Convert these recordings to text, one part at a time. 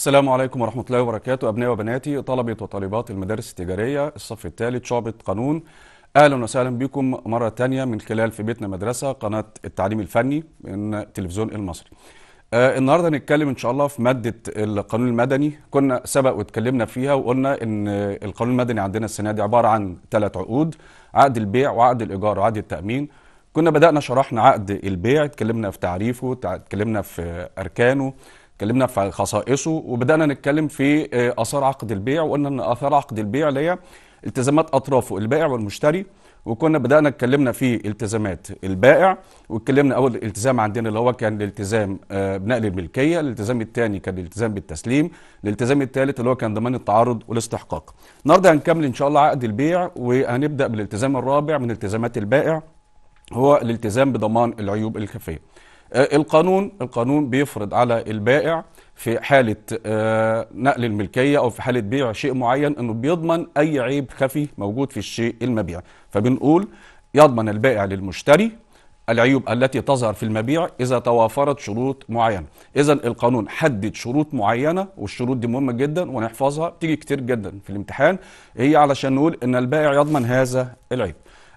السلام عليكم ورحمة الله وبركاته أبنائي وبناتي طلبة وطالبات المدارس التجارية الصف الثالث شعبة قانون أهلا وسهلا بكم مرة تانية من خلال في بيتنا مدرسة قناة التعليم الفني من تلفزيون المصري آه النهاردة هنتكلم إن شاء الله في مادة القانون المدني كنا سبق واتكلمنا فيها وقلنا إن القانون المدني عندنا السنة دي عبارة عن ثلاث عقود عقد البيع وعقد الإيجار وعقد التأمين كنا بدأنا شرحنا عقد البيع اتكلمنا في تعريفه اتكلمنا في أركانه اتكلمنا في خصائصه وبدانا نتكلم في آه، اثار عقد البيع وقلنا ان اثار عقد البيع اللي هي التزامات اطرافه البائع والمشتري وكنا بدانا اتكلمنا في التزامات البائع واتكلمنا اول التزام عندنا اللي هو كان الالتزام آه، بنقل الملكيه، الالتزام الثاني كان الالتزام بالتسليم، الالتزام الثالث اللي هو كان ضمان التعرض والاستحقاق. النهارده هنكمل ان شاء الله عقد البيع وهنبدا بالالتزام الرابع من التزامات البائع هو الالتزام بضمان العيوب الخفيه. آه، القانون القانون بيفرض على البائع في حالة آه، نقل الملكية أو في حالة بيع شيء معين أنه بيضمن أي عيب خفي موجود في الشيء المبيع فبنقول يضمن البائع للمشتري العيوب التي تظهر في المبيع إذا توافرت شروط معينة إذا القانون حدد شروط معينة والشروط دي مهمة جدا ونحفظها تيجي كتير جدا في الامتحان هي علشان نقول إن البائع يضمن هذا العيب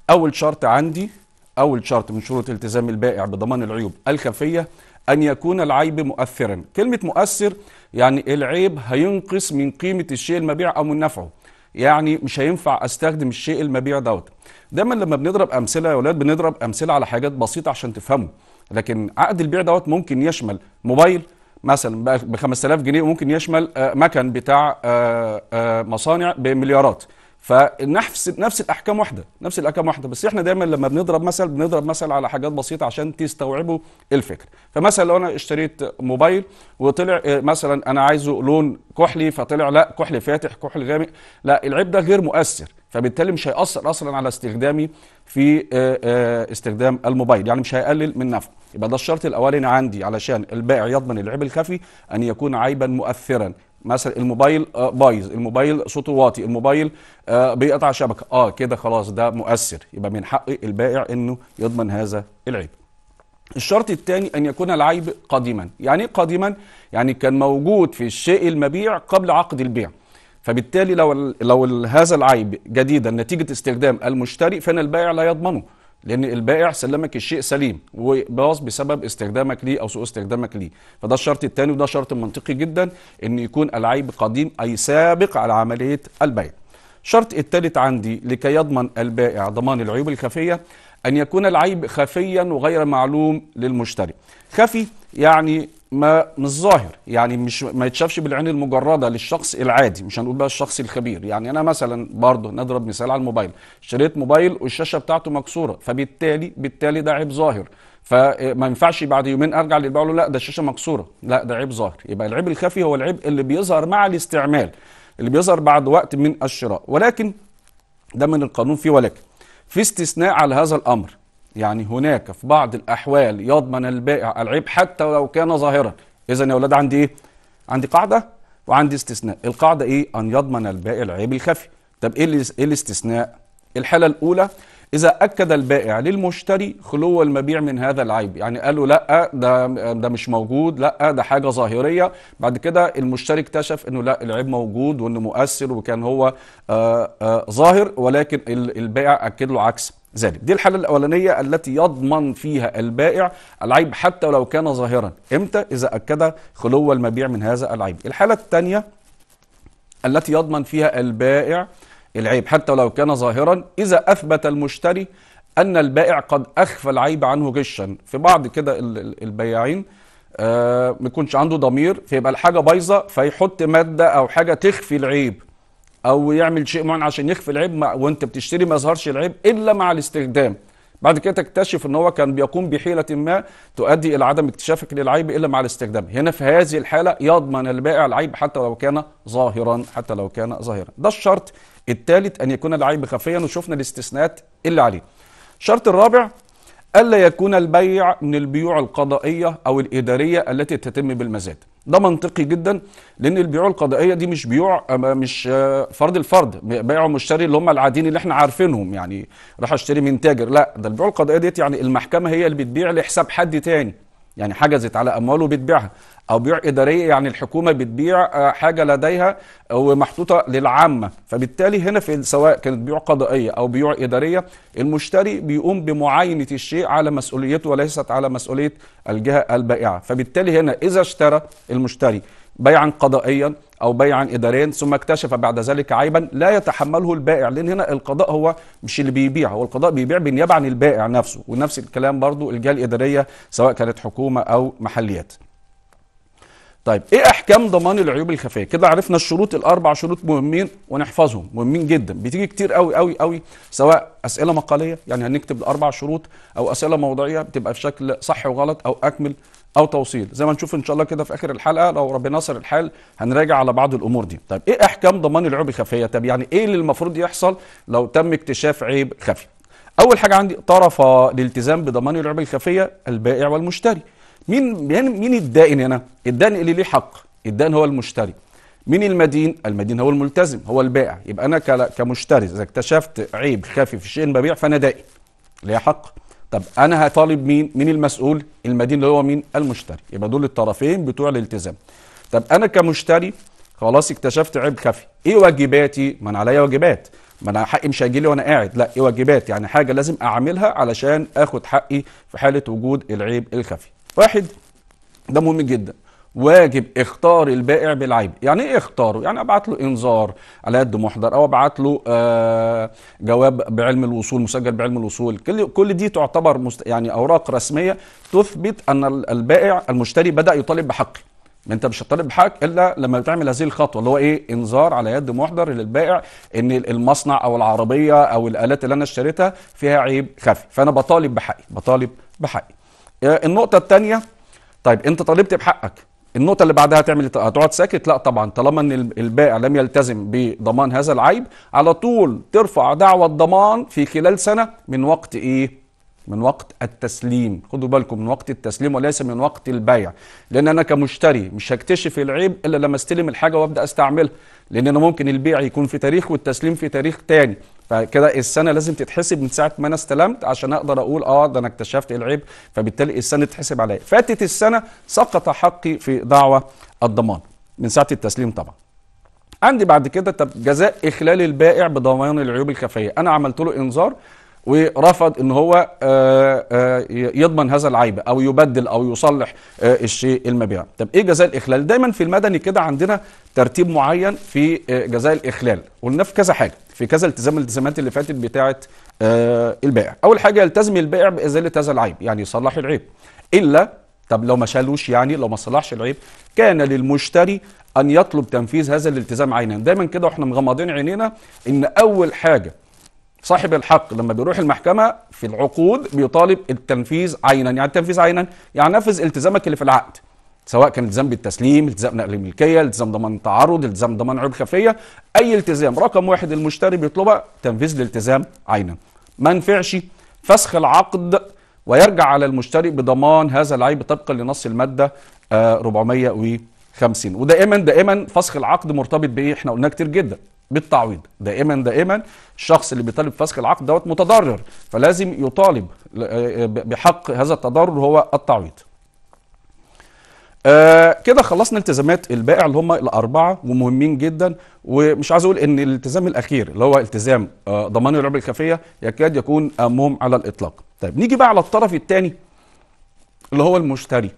أول شرط عندي أول شرط من شروط التزام البائع بضمان العيوب الخفية أن يكون العيب مؤثرا كلمة مؤثر يعني العيب هينقص من قيمة الشيء المبيع أو من نفعه يعني مش هينفع استخدم الشيء المبيع دوت دايما لما بنضرب امثله يا اولاد بنضرب امثله على حاجات بسيطه عشان تفهموا لكن عقد البيع دوت ممكن يشمل موبايل مثلا ب 5000 جنيه وممكن يشمل آه، مكن بتاع آه، آه، مصانع بمليارات فنفس نفس الاحكام واحده نفس الاحكام واحده بس احنا دايما لما بنضرب مثل بنضرب مثل على حاجات بسيطه عشان تستوعبوا الفكر فمثلا لو انا اشتريت موبايل وطلع آه، مثلا انا عايزه لون كحلي فطلع لا كحلي فاتح كحلي غامق لا العيب ده غير مؤثر فبالتالي مش هيأثر اصلا على استخدامي في آه، آه، استخدام الموبايل يعني مش هيقلل من نفعه يبقى ده الشرط الاولاني عندي علشان البائع يضمن العيب الخفي ان يكون عيبا مؤثرا مثلا الموبايل آه، بايظ الموبايل صوته واطي الموبايل آه، بيقطع شبكه اه كده خلاص ده مؤثر يبقى من حق البائع انه يضمن هذا العيب الشرط الثاني ان يكون العيب قديما يعني إيه قديما يعني كان موجود في الشيء المبيع قبل عقد البيع فبالتالي لو لو هذا العيب جديدا نتيجه استخدام المشتري فان البائع لا يضمنه لان البائع سلمك الشيء سليم وباظ بسبب استخدامك ليه او سوء استخدامك ليه فده الشرط الثاني وده شرط منطقي جدا ان يكون العيب قديم اي سابق على عمليه البيع الشرط الثالث عندي لكي يضمن البائع ضمان العيوب الخفيه ان يكون العيب خفيا وغير معلوم للمشتري خفي يعني ما مش ظاهر يعني مش ما يتشافش بالعين المجرده للشخص العادي مش هنقول بقى الشخص الخبير يعني انا مثلا برضه نضرب مثال على الموبايل اشتريت موبايل والشاشه بتاعته مكسوره فبالتالي بالتالي ده عيب ظاهر فما آه، ينفعش بعد يومين ارجع للبيع اقول له لا ده الشاشه مكسوره لا ده عيب ظاهر يبقى العيب الخفي هو العيب اللي بيظهر مع الاستعمال اللي بيظهر بعد وقت من الشراء ولكن ده من القانون فيه ولكن في استثناء على هذا الامر يعني هناك في بعض الأحوال يضمن البائع العيب حتى لو كان ظاهرا إذا يا أولاد عندي إيه؟ عندي قاعدة وعندي استثناء القاعدة إيه؟ أن يضمن البائع العيب الخفي طب إيه, إيه الاستثناء؟ الحالة الأولى إذا أكد البائع للمشتري خلو المبيع من هذا العيب، يعني قال له لأ ده ده مش موجود، لأ ده حاجة ظاهرية، بعد كده المشتري اكتشف إنه لأ العيب موجود وإنه مؤثر وكان هو آآ آه، آآ آه، ظاهر ولكن البائع أكد له عكس ذلك دي الحالة الأولانية التي يضمن فيها البائع العيب حتى ولو كان ظاهرا إمتى إذا أكد خلو المبيع من هذا العيب الحالة الثانية التي يضمن فيها البائع العيب حتى ولو كان ظاهرا إذا أثبت المشتري أن البائع قد أخفى العيب عنه غشا في بعض كده البياعين آه، ما يكونش عنده ضمير فيبقى الحاجة بايظة فيحط مادة أو حاجة تخفي العيب او يعمل شيء معين عشان يخفي العيب وانت بتشتري ما يظهرش العيب الا مع الاستخدام بعد كده تكتشف ان هو كان بيقوم بحيله ما تؤدي الى عدم اكتشافك للعيب الا مع الاستخدام هنا في هذه الحاله يضمن البائع العيب حتى لو كان ظاهرا حتى لو كان ظاهرا ده الشرط الثالث ان يكون العيب خفيا وشفنا الاستثناءات اللي عليه الشرط الرابع ألا يكون البيع من البيوع القضائية أو الإدارية التي تتم بالمزاد ده منطقي جدا لأن البيوع القضائية دي مش بيوع مش آه، فرد الفرد بيع مشتري اللي هم العاديين اللي احنا عارفينهم يعني راح اشتري من تاجر لا ده البيوع القضائية ديت يعني المحكمة هي اللي بتبيع لحساب حد تاني يعني حجزت على امواله بتبيعها او بيوع اداريه يعني الحكومه بتبيع آه، حاجه لديها آه، ومحطوطه للعامه فبالتالي هنا في سواء كانت بيوع قضائيه او بيوع اداريه المشتري بيقوم بمعاينه الشيء على مسؤوليته وليست على مسؤوليه الجهه البائعه فبالتالي هنا اذا اشترى المشتري بيعا قضائيا او بيعا اداريا ثم اكتشف بعد ذلك عيبا لا يتحمله البائع لان هنا القضاء هو مش اللي بيبيع هو القضاء بيبيع بالنيابه عن البائع نفسه ونفس الكلام برضو الجهه الاداريه سواء كانت حكومه او محليات طيب ايه احكام ضمان العيوب الخفيه كده عرفنا الشروط الاربع شروط مهمين ونحفظهم مهمين جدا بتيجي كتير قوي قوي قوي سواء اسئله مقاليه يعني هنكتب الاربع شروط او اسئله موضوعيه بتبقى في شكل صح وغلط او اكمل او توصيل زي ما نشوف ان شاء الله كده في اخر الحلقه لو ربنا نصر الحال هنراجع على بعض الامور دي طيب ايه احكام ضمان العيوب الخفيه طب يعني ايه اللي المفروض يحصل لو تم اكتشاف عيب خفي اول حاجه عندي طرف الالتزام بضمان العيوب الخفيه البائع والمشتري مين مين الدائن هنا الدائن اللي ليه حق الدائن هو المشتري مين المدين؟ المدين هو الملتزم هو البائع يبقى انا كمشتري اذا اكتشفت عيب خفي في شيء ببيع فانا دائن ليه حق طب انا هطالب مين مين المسؤول المدين اللي هو مين المشتري يبقى دول الطرفين بتوع الالتزام طب انا كمشتري خلاص اكتشفت عيب خفي ايه واجباتي ما انا عليا واجبات ما انا حقي مش هيجي لي وانا قاعد لا ايه واجبات يعني حاجه لازم اعملها علشان اخد حقي في حاله وجود العيب الخفي واحد ده مهم جدا واجب اختار البائع بالعيب يعني ايه اختاره يعني ابعت له انذار على قد محضر او ابعت له آه جواب بعلم الوصول مسجل بعلم الوصول كل كل دي تعتبر مست... يعني اوراق رسميه تثبت ان البائع المشتري بدا يطالب بحقه ما انت مش هتطالب بحق الا لما بتعمل هذه الخطوه اللي هو ايه انذار على يد محضر للبائع ان المصنع او العربيه او الالات اللي انا اشتريتها فيها عيب خفي فانا بطالب بحقي بطالب بحقي آه، النقطه الثانيه طيب انت طالبت بحقك النقطة اللي بعدها هتعمل هتقعد ساكت؟ لا طبعا طالما ان البائع لم يلتزم بضمان هذا العيب على طول ترفع دعوة الضمان في خلال سنة من وقت ايه؟ من وقت التسليم خدوا بالكم من وقت التسليم وليس من وقت البيع لان انا كمشتري مش هكتشف العيب الا لما استلم الحاجه وابدا استعملها لان انا ممكن البيع يكون في تاريخ والتسليم في تاريخ تاني فكده السنه لازم تتحسب من ساعه ما انا استلمت عشان اقدر اقول اه ده انا اكتشفت العيب فبالتالي السنه تتحسب عليا فاتت السنه سقط حقي في دعوى الضمان من ساعه التسليم طبعا عندي بعد كده طب جزاء اخلال البائع بضمان العيوب الخفيه انا عملت له انذار ورفض ان هو آه، آه، يضمن هذا العيب او يبدل او يصلح آه، الشيء المبيع طب ايه جزاء الاخلال دايما في المدني كده عندنا ترتيب معين في جزاء الاخلال قلنا في كذا حاجه في كذا التزام الالتزامات اللي فاتت بتاعه البائع اول حاجه يلتزم البائع بازاله هذا العيب يعني يصلح العيب الا طب لو ما شالوش يعني لو ما صلحش العيب كان للمشتري ان يطلب تنفيذ هذا الالتزام عينا دايما كده واحنا مغمضين عينينا ان اول حاجه صاحب الحق لما بيروح المحكمة في العقود بيطالب التنفيذ عينا يعني التنفيذ عينا يعني نفذ التزامك اللي في العقد سواء كان التزام بالتسليم التزام نقل الملكيه التزام ضمان تعرض التزام ضمان عيوب خفيه اي التزام رقم واحد المشتري بيطلبها تنفيذ الالتزام عينا ما نفعش فسخ العقد ويرجع على المشتري بضمان هذا العيب طبقا لنص الماده 450 آه، ودائما دائما فسخ العقد مرتبط بايه احنا قلناه كتير جدا بالتعويض دائما دائما الشخص اللي بيطالب فسخ العقد دوت متضرر فلازم يطالب آه، آه، بحق هذا التضرر هو التعويض آه كده خلصنا التزامات البائع اللي هم الاربعه ومهمين جدا ومش عايز اقول ان الالتزام الاخير اللي هو التزام آه ضمان اللعبه الخفيه يكاد يكون اهمهم على الاطلاق. طيب نيجي بقى على الطرف الثاني اللي هو المشتري.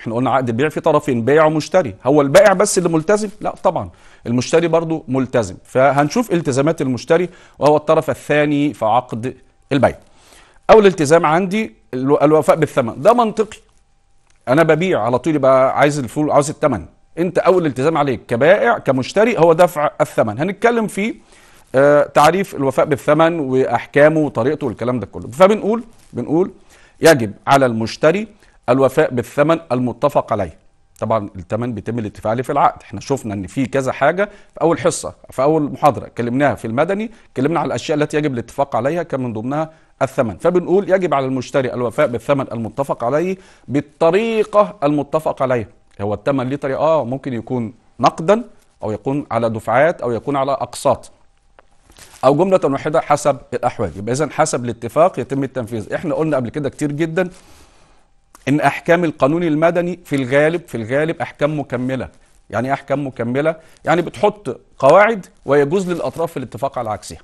احنا قلنا عقد البيع في طرفين بائع ومشتري هو البائع بس اللي ملتزم لا طبعا المشتري برضه ملتزم فهنشوف التزامات المشتري وهو الطرف الثاني في عقد البيع اول التزام عندي الوفاء بالثمن ده منطقي انا ببيع على طول يبقى عايز الفول عاوز الثمن انت اول التزام عليك كبائع كمشتري هو دفع الثمن هنتكلم في آه، تعريف الوفاء بالثمن واحكامه وطريقته والكلام ده كله فبنقول بنقول يجب على المشتري الوفاء بالثمن المتفق عليه طبعا الثمن بيتم الاتفاق عليه في العقد احنا شفنا ان في كذا حاجه في اول حصه في اول محاضره كلمناها في المدني كلمنا على الاشياء التي يجب الاتفاق عليها كان من ضمنها الثمن فبنقول يجب على المشتري الوفاء بالثمن المتفق عليه بالطريقه المتفق عليها هو الثمن ليه طريقه اه ممكن يكون نقدا او يكون على دفعات او يكون على اقساط او جمله واحده حسب الاحوال يبقى اذا حسب الاتفاق يتم التنفيذ احنا قلنا قبل كده كتير جدا ان احكام القانون المدني في الغالب في الغالب احكام مكمله يعني إيه احكام مكمله يعني بتحط قواعد ويجوز للاطراف الاتفاق على عكسها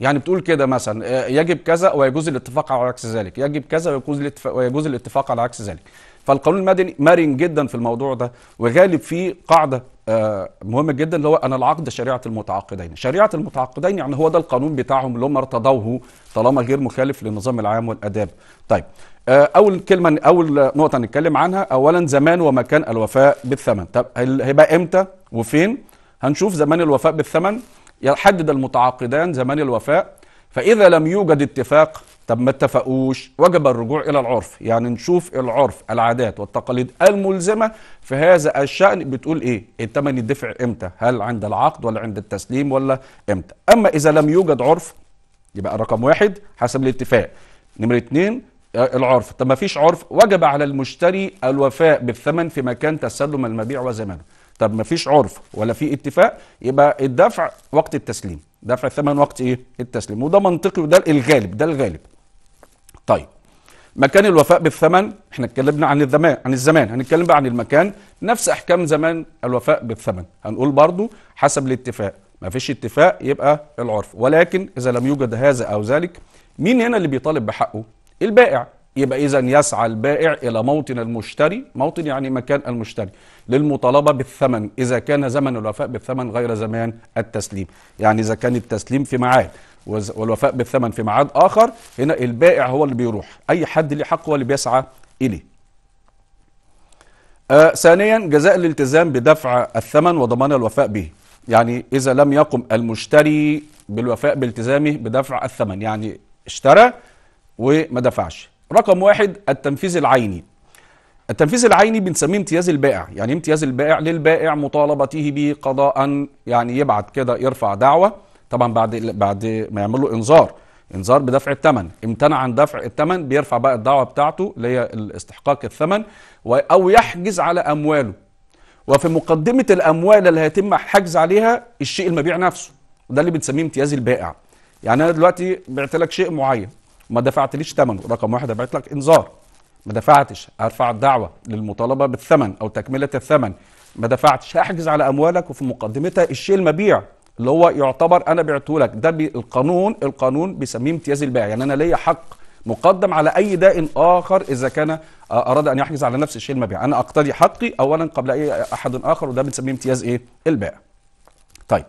يعني بتقول كده مثلا آه، يجب كذا ويجوز الاتفاق على عكس ذلك يجب كذا ويجوز الاتفاق ويجوز الاتفاق على عكس ذلك فالقانون المدني مرن جدا في الموضوع ده وغالب فيه قاعده آه، مهم جدا اللي هو ان العقد شريعه المتعاقدين، شريعه المتعاقدين يعني هو ده القانون بتاعهم اللي هم ارتضوه طالما غير مخالف للنظام العام والاداب. طيب آه، اول كلمه اول نقطه نتكلم عنها اولا زمان ومكان الوفاء بالثمن، طب هيبقى امتى وفين؟ هنشوف زمان الوفاء بالثمن يحدد المتعاقدان زمان الوفاء فاذا لم يوجد اتفاق طب ما اتفقوش وجب الرجوع الى العرف يعني نشوف العرف العادات والتقاليد الملزمه في هذا الشان بتقول ايه الثمن يدفع امتى هل عند العقد ولا عند التسليم ولا امتى اما اذا لم يوجد عرف يبقى رقم واحد حسب الاتفاق نمره اتنين آه، العرف طب ما فيش عرف وجب على المشتري الوفاء بالثمن في مكان تسلم المبيع وزمنه طب ما فيش عرف ولا في اتفاق يبقى الدفع وقت التسليم دفع الثمن وقت ايه التسليم وده منطقي وده الغالب ده الغالب طيب مكان الوفاء بالثمن احنا اتكلمنا عن الزمان عن الزمان هنتكلم بقى عن المكان نفس احكام زمان الوفاء بالثمن هنقول برضو حسب الاتفاق ما فيش اتفاق يبقى العرف ولكن اذا لم يوجد هذا او ذلك مين هنا اللي بيطالب بحقه البائع يبقى اذا يسعى البائع الى موطن المشتري موطن يعني مكان المشتري للمطالبه بالثمن اذا كان زمن الوفاء بالثمن غير زمان التسليم يعني اذا كان التسليم في ميعاد والوفاء بالثمن في معاد آخر هنا البائع هو اللي بيروح أي حد ليه حق هو اللي بيسعى إليه آه ثانيا جزاء الالتزام بدفع الثمن وضمان الوفاء به يعني إذا لم يقم المشتري بالوفاء بالتزامه بدفع الثمن يعني اشترى وما دفعش رقم واحد التنفيذ العيني التنفيذ العيني بنسميه امتياز البائع يعني امتياز البائع للبائع مطالبته بقضاء يعني يبعت كده يرفع دعوة طبعا بعد بعد ما يعمل له انذار انذار بدفع الثمن امتنع عن دفع الثمن بيرفع بقى الدعوه بتاعته اللي هي الاستحقاق الثمن او يحجز على امواله وفي مقدمه الاموال اللي هيتم الحجز عليها الشيء المبيع نفسه وده اللي بنسميه امتياز البائع يعني انا دلوقتي بعت لك شيء معين ما دفعتليش ثمنه رقم واحد بعت لك انذار ما دفعتش ارفع الدعوه للمطالبه بالثمن او تكمله الثمن ما دفعتش هحجز على اموالك وفي مقدمتها الشيء المبيع اللي هو يعتبر انا بعته لك ده القانون القانون بيسميه امتياز البائع يعني انا ليا حق مقدم على اي داء اخر اذا كان آه، اراد ان يحجز على نفس الشيء المبيع انا اقتضي حقي اولا قبل اي احد اخر وده بنسميه امتياز ايه البائع طيب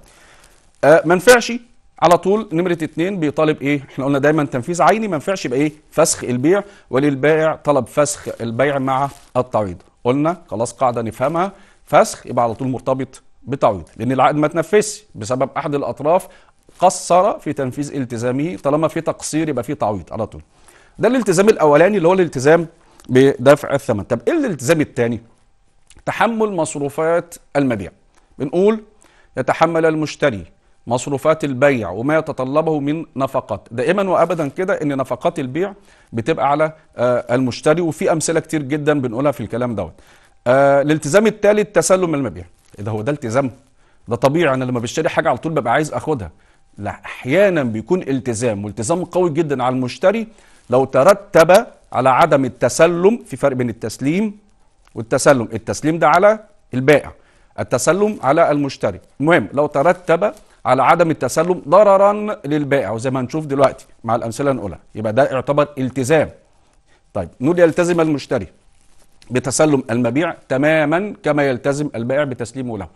آه ما نفعش على طول نمرة اتنين بيطالب ايه؟ احنا قلنا دايما تنفيذ عيني ما ينفعش بايه؟ فسخ البيع وللبائع طلب فسخ البيع مع التعويض. قلنا خلاص قاعدة نفهمها فسخ يبقى على طول مرتبط بتعويض لان العقد ما تنفذش بسبب احد الاطراف قصر في تنفيذ التزامه طالما في تقصير يبقى في تعويض على طول ده الالتزام الاولاني اللي هو الالتزام بدفع الثمن طب ايه الالتزام الثاني تحمل مصروفات المبيع بنقول يتحمل المشتري مصروفات البيع وما يتطلبه من نفقات دائما وابدا كده ان نفقات البيع بتبقى على آه، المشتري وفي امثله كتير جدا بنقولها في الكلام دوت آه، الالتزام الثالث تسلم المبيع ده هو ده التزام ده طبيعي انا لما بشتري حاجه على طول ببقى عايز اخدها لا احيانا بيكون التزام والتزام قوي جدا على المشتري لو ترتب على عدم التسلم في فرق بين التسليم والتسلم التسليم ده على البائع التسلم على المشتري المهم لو ترتب على عدم التسلم ضررا للبائع وزي ما هنشوف دلوقتي مع الامثله نقولها يبقى ده يعتبر التزام طيب نقول يلتزم المشتري بتسلم المبيع تماما كما يلتزم البائع بتسليمه له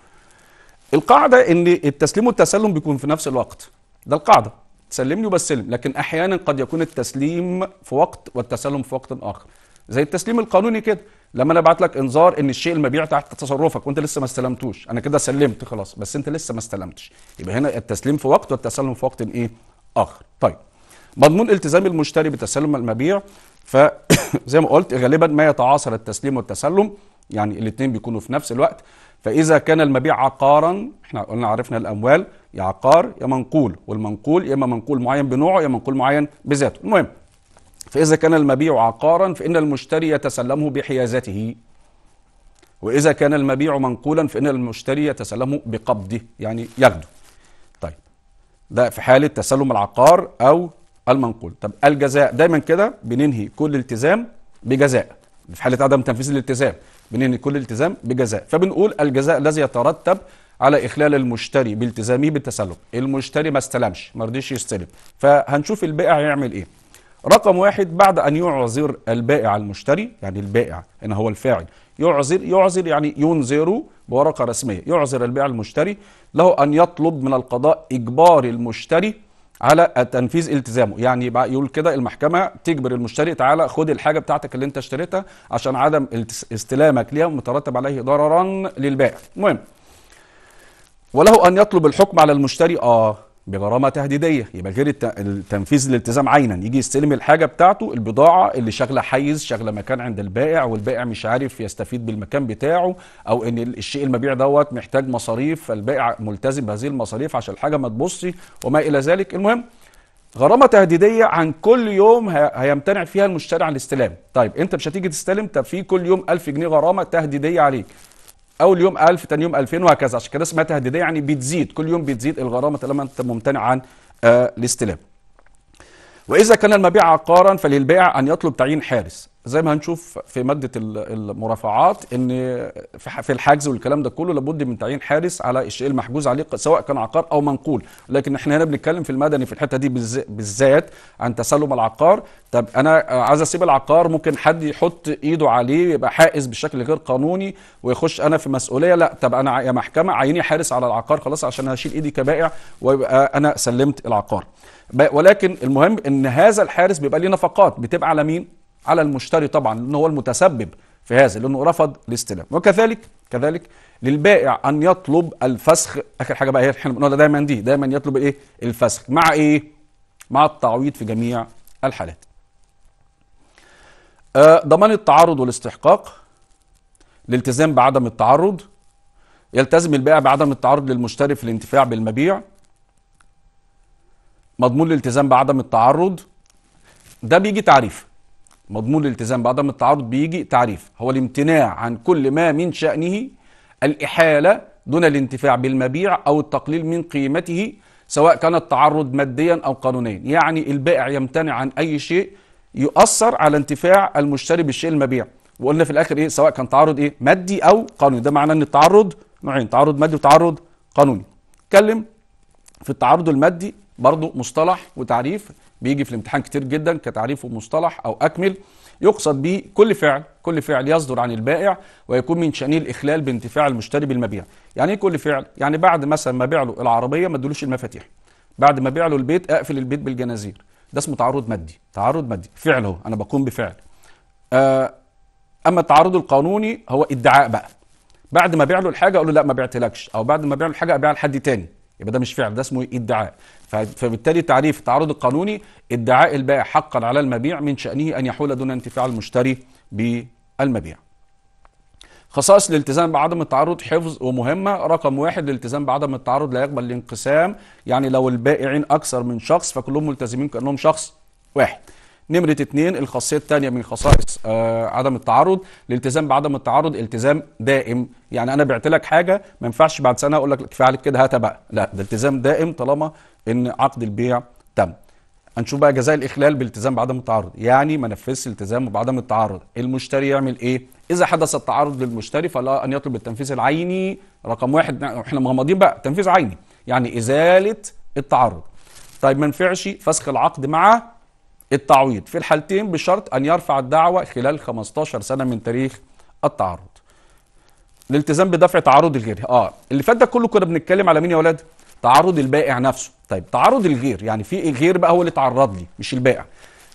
القاعده ان التسليم والتسلم بيكون في نفس الوقت ده القاعده تسلمني وبسلم لكن احيانا قد يكون التسليم في وقت والتسلم في وقت اخر زي التسليم القانوني كده لما انا ابعت لك انذار ان الشيء المبيع تحت تصرفك وانت لسه ما استلمتوش انا كده سلمت خلاص بس انت لسه ما استلمتش يبقى هنا التسليم في وقت والتسلم في وقت ايه اخر طيب مضمون التزام المشتري بتسلم المبيع فزي ما قلت غالبا ما يتعاصر التسليم والتسلم يعني الاثنين بيكونوا في نفس الوقت فاذا كان المبيع عقارا احنا قلنا عرفنا الاموال يا عقار يا منقول والمنقول يا اما منقول معين بنوعه يا منقول معين بذاته المهم فاذا كان المبيع عقارا فان المشتري يتسلمه بحيازته واذا كان المبيع منقولا فان المشتري يتسلمه بقبضه يعني ياخده طيب ده في حاله تسلم العقار او المنقول طب الجزاء دايما كده بننهي كل التزام بجزاء في حاله عدم تنفيذ الالتزام بننهي كل التزام بجزاء فبنقول الجزاء الذي يترتب على اخلال المشتري بالتزامه بالتسلم المشتري ما استلمش ما رضيش يستلم فهنشوف البائع هيعمل ايه رقم واحد بعد ان يعذر البائع المشتري يعني البائع هنا هو الفاعل يعذر يعذر يعني ينذر بورقه رسميه يعذر البائع المشتري له ان يطلب من القضاء اجبار المشتري على تنفيذ التزامه يعني يبقى يقول كده المحكمه تجبر المشتري تعالى خد الحاجه بتاعتك اللي انت اشتريتها عشان عدم استلامك ليها مترتب عليه ضررا للبائع المهم وله ان يطلب الحكم على المشتري اه بغرامه تهديديه يبقى غير التنفيذ الالتزام عينا يجي يستلم الحاجه بتاعته البضاعه اللي شغله حيز شغله مكان عند البائع والبائع مش عارف يستفيد بالمكان بتاعه او ان الشيء المبيع دوت محتاج مصاريف فالبائع ملتزم بهذه المصاريف عشان الحاجه ما تبص وما الى ذلك المهم غرامه تهديديه عن كل يوم هيمتنع فيها المشتري عن الاستلام طيب انت مش هتيجي تستلم طب في كل يوم 1000 جنيه غرامه تهديديه عليك اول يوم 1000 تاني يوم 2000 وهكذا عشان كده اسمها تهديديه يعني بتزيد كل يوم بتزيد الغرامه طالما انت ممتنع عن آه، الاستلام واذا كان المبيع عقارا فللبائع ان يطلب تعيين حارس زي ما هنشوف في ماده المرافعات ان في الحجز والكلام ده كله لابد من تعيين حارس على الشيء المحجوز عليه سواء كان عقار او منقول لكن احنا هنا بنتكلم في المدني في الحته دي بالذات عن تسلم العقار طب انا عايز اسيب العقار ممكن حد يحط ايده عليه يبقى حائز بشكل غير قانوني ويخش انا في مسؤوليه لا طب انا يا محكمه عيني حارس على العقار خلاص عشان هشيل ايدي كبائع ويبقى انا سلمت العقار ولكن المهم ان هذا الحارس بيبقى ليه نفقات بتبقى على مين على المشتري طبعا لأنه هو المتسبب في هذا لأنه رفض الاستلام وكذلك كذلك للبائع أن يطلب الفسخ آخر حاجة بقى هي احنا بنقولها دايما دي دايما يطلب إيه الفسخ مع إيه مع التعويض في جميع الحالات آه، ضمان التعرض والاستحقاق الالتزام بعدم التعرض يلتزم البائع بعدم التعرض للمشتري في الانتفاع بالمبيع مضمون الالتزام بعدم التعرض ده بيجي تعريف مضمون الالتزام بعدم التعرض بيجي تعريف هو الامتناع عن كل ما من شأنه الإحالة دون الانتفاع بالمبيع أو التقليل من قيمته سواء كان التعرض ماديا أو قانونيا يعني البائع يمتنع عن أي شيء يؤثر على انتفاع المشتري بالشيء المبيع وقلنا في الآخر إيه سواء كان تعرض إيه مادي أو قانوني ده معناه أن التعرض نوعين تعرض مادي وتعرض قانوني اتكلم في التعرض المادي برضه مصطلح وتعريف بيجي في الامتحان كتير جدا كتعريف ومصطلح او اكمل يقصد به كل فعل كل فعل يصدر عن البائع ويكون من شأنه الإخلال بانتفاع المشتري بالمبيع يعني إيه كل فعل يعني بعد مثلا ما بيع له العربية ما ادلوش المفاتيح بعد ما بيع له البيت أقفل البيت بالجنازير ده اسمه تعرض مادي تعرض مادي فعل هو أنا بقوم بفعل آه، أما التعرض القانوني هو ادعاء بقى بعد ما بيع له الحاجة أقول له لا ما بعتلكش أو بعد ما بيع له الحاجة أبيعها لحد تاني يبقى ده مش فعل ده اسمه إيه؟ ادعاء فبالتالي تعريف التعارض القانوني ادعاء البائع حقا على المبيع من شأنه أن يحول دون انتفاع المشتري بالمبيع خصائص الالتزام بعدم التعرض حفظ ومهمه رقم واحد الالتزام بعدم التعرض لا يقبل الانقسام يعني لو البائعين اكثر من شخص فكلهم ملتزمين كانهم شخص واحد نمرة اتنين الخاصية الثانية من خصائص آه عدم التعرض الالتزام بعدم التعرض التزام دائم يعني أنا بعت لك حاجة ما ينفعش بعد سنة أقول لك كفاية عليك كده هات بقى لا ده التزام دائم طالما إن عقد البيع تم هنشوف بقى جزاء الإخلال بالالتزام بعدم التعرض يعني ما نفذش الالتزام بعدم التعرض المشتري يعمل إيه إذا حدث التعرض للمشتري فلا أن يطلب التنفيذ العيني رقم واحد نعم، إحنا مغمضين بقى تنفيذ عيني يعني إزالة التعرض طيب ما ينفعش فسخ العقد مع التعويض في الحالتين بشرط أن يرفع الدعوة خلال 15 سنة من تاريخ التعرض الالتزام بدفع تعرض الغير اه اللي فات ده كله كنا بنتكلم على مين يا ولاد تعرض البائع نفسه طيب تعرض الغير يعني في غير بقى هو اللي تعرض لي مش البائع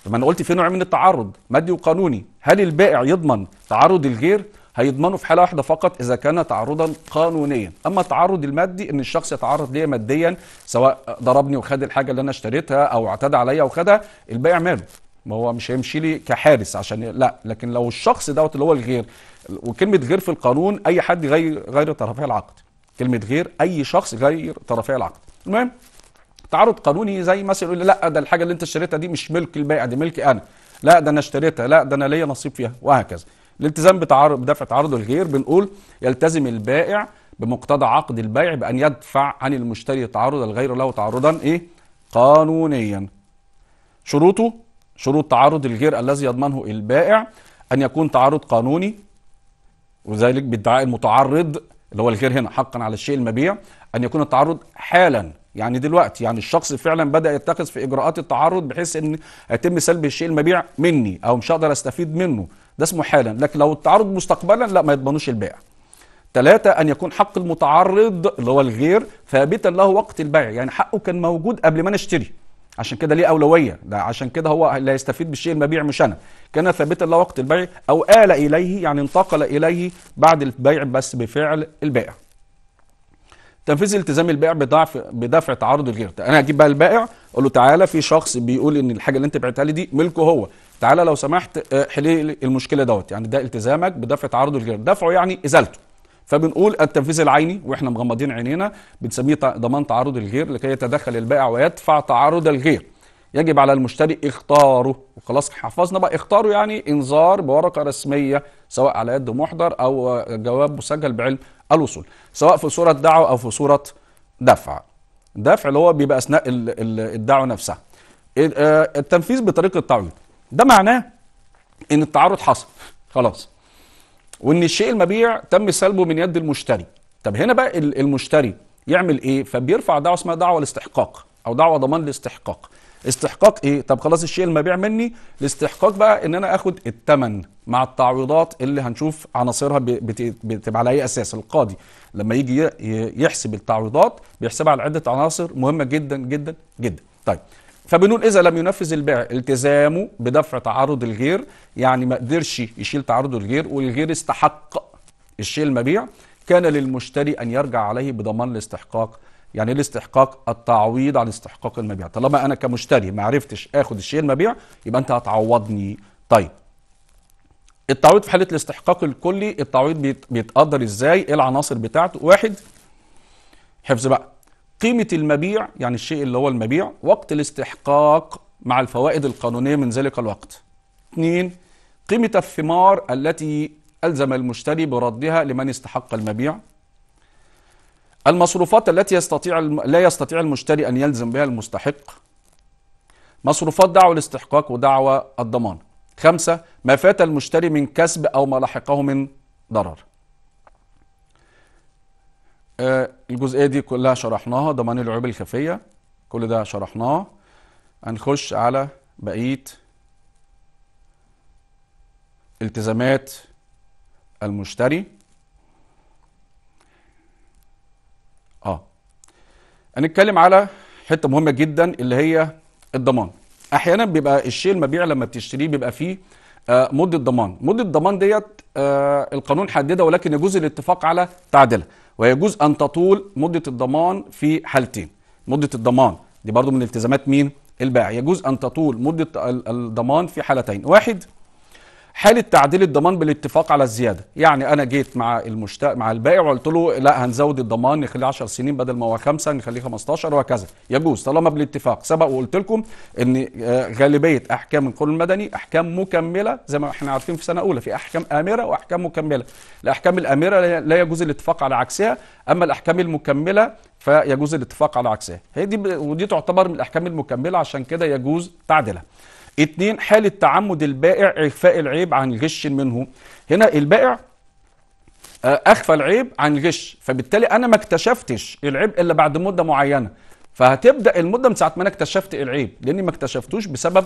طب انا قلت في نوع من التعرض مادي وقانوني هل البائع يضمن تعرض الغير هيضمنه في حاله واحده فقط اذا كان تعرضا قانونيا اما التعرض المادي ان الشخص يتعرض ليا ماديا سواء ضربني وخد الحاجه اللي انا اشتريتها او اعتدى عليا وخدها البيع ماله ما هو مش هيمشي لي كحارس عشان لا لكن لو الشخص دوت اللي هو الغير وكلمه غير في القانون اي حد غير غير طرفي العقد كلمه غير اي شخص غير طرفي العقد المهم تعرض قانوني زي مثلا يقول لا ده الحاجه اللي انت اشتريتها دي مش ملك البائع دي ملكي انا لا ده انا اشتريتها لا ده انا ليا نصيب فيها وهكذا الالتزام بتعرض بدفع تعرض للغير بنقول يلتزم البائع بمقتضى عقد البيع بأن يدفع عن المشتري تعرض الغير له تعرضا إيه؟ قانونيا شروطه شروط تعرض الغير الذي يضمنه البائع أن يكون تعرض قانوني وذلك بادعاء المتعرض اللي هو الغير هنا حقا على الشيء المبيع أن يكون التعرض حالا يعني دلوقتي يعني الشخص فعلا بدا يتخذ في اجراءات التعرض بحيث ان هيتم سلب الشيء المبيع مني او مش هقدر استفيد منه ده اسمه حالا لكن لو التعرض مستقبلا لا ما يضمنوش البيع ثلاثة أن يكون حق المتعرض اللي هو الغير ثابتا له وقت البيع يعني حقه كان موجود قبل ما نشتري عشان كده ليه أولوية ده عشان كده هو لا يستفيد بالشيء المبيع مش أنا كان ثابتا له وقت البيع أو آل إليه يعني انتقل إليه بعد البيع بس بفعل البائع تنفيذ التزام البائع بضعف بدفع تعرض الغير انا اجيب بقى البائع اقول له تعالى في شخص بيقول ان الحاجه اللي انت بعتها لي دي ملكه هو تعالى لو سمحت آه، حلي المشكله دوت يعني ده التزامك بدفع عرضه للجانب دفعه يعني ازالته فبنقول التنفيذ العيني واحنا مغمضين عينينا بنسميه ضمان تعرض الغير لكي يتدخل البائع ويدفع تعرض الغير يجب على المشتري اختاره وخلاص حفظنا بقى اختاره يعني انذار بورقه رسميه سواء على يد محضر او آه، جواب مسجل بعلم الوصول سواء في صوره دعوه او في صوره دفع الدفع اللي هو بيبقى اثناء الدعوه نفسها إيه، آه، التنفيذ بطريقه تعويض ده معناه ان التعارض حصل خلاص وان الشيء المبيع تم سلبه من يد المشتري طب هنا بقى المشتري يعمل ايه فبيرفع دعوه اسمها دعوه الاستحقاق او دعوه ضمان الاستحقاق استحقاق ايه طب خلاص الشيء المبيع مني الاستحقاق بقى ان انا اخد الثمن مع التعويضات اللي هنشوف عناصرها بتبقى على اي اساس القاضي لما يجي يحسب التعويضات بيحسبها على عده عناصر مهمه جدا جدا جدا طيب فبنقول اذا لم ينفذ البائع التزامه بدفع تعرض الغير يعني ما قدرش يشيل تعرض الغير والغير استحق الشيء المبيع كان للمشتري ان يرجع عليه بضمان الاستحقاق يعني الاستحقاق التعويض عن استحقاق المبيع طالما انا كمشتري ما عرفتش اخد الشيء المبيع يبقى انت هتعوضني طيب التعويض في حاله الاستحقاق الكلي التعويض بيتقدر ازاي ايه العناصر بتاعته واحد حفظ بقى قيمة المبيع يعني الشيء اللي هو المبيع وقت الاستحقاق مع الفوائد القانونية من ذلك الوقت اثنين قيمة الثمار التي ألزم المشتري بردها لمن استحق المبيع المصروفات التي يستطيع لا يستطيع المشتري أن يلزم بها المستحق مصروفات دعوى الاستحقاق ودعوى الضمان خمسة ما فات المشتري من كسب أو ما لحقه من ضرر آه، الجزئيه دي كلها شرحناها ضمان العيوب الخفيه كل ده شرحناه هنخش على بقيه التزامات المشتري اه هنتكلم على حته مهمه جدا اللي هي الضمان احيانا بيبقى الشيء المبيع لما بتشتريه بيبقى فيه آه مده ضمان مده الضمان ديت آه القانون حددها ولكن يجوز الاتفاق على تعديلها ويجوز أن تطول مدة الضمان في حالتين مدة الضمان دي برضو من التزامات مين البائع يجوز أن تطول مدة الضمان في حالتين واحد حاله تعديل الضمان بالاتفاق على الزياده يعني انا جيت مع المشت... مع البائع وقلت له لا هنزود الضمان نخليه 10 سنين بدل ما هو 5 نخليه 15 وهكذا يجوز طالما بالاتفاق سبق وقلت لكم ان آه، غالبيه احكام القانون المدني احكام مكمله زي ما احنا عارفين في سنه اولى في احكام امره واحكام مكمله الاحكام الامره لا يجوز الاتفاق على عكسها اما الاحكام المكمله فيجوز الاتفاق على عكسها هي دي ودي تعتبر من الاحكام المكمله عشان كده يجوز تعديلها اتنين حالة تعمد البائع إخفاء العيب عن الغش منه هنا البائع آه، أخفى العيب عن الغش فبالتالي أنا ما اكتشفتش العيب إلا بعد مدة معينة فهتبدأ المدة من ساعة ما أنا اكتشفت العيب لأني ما اكتشفتوش بسبب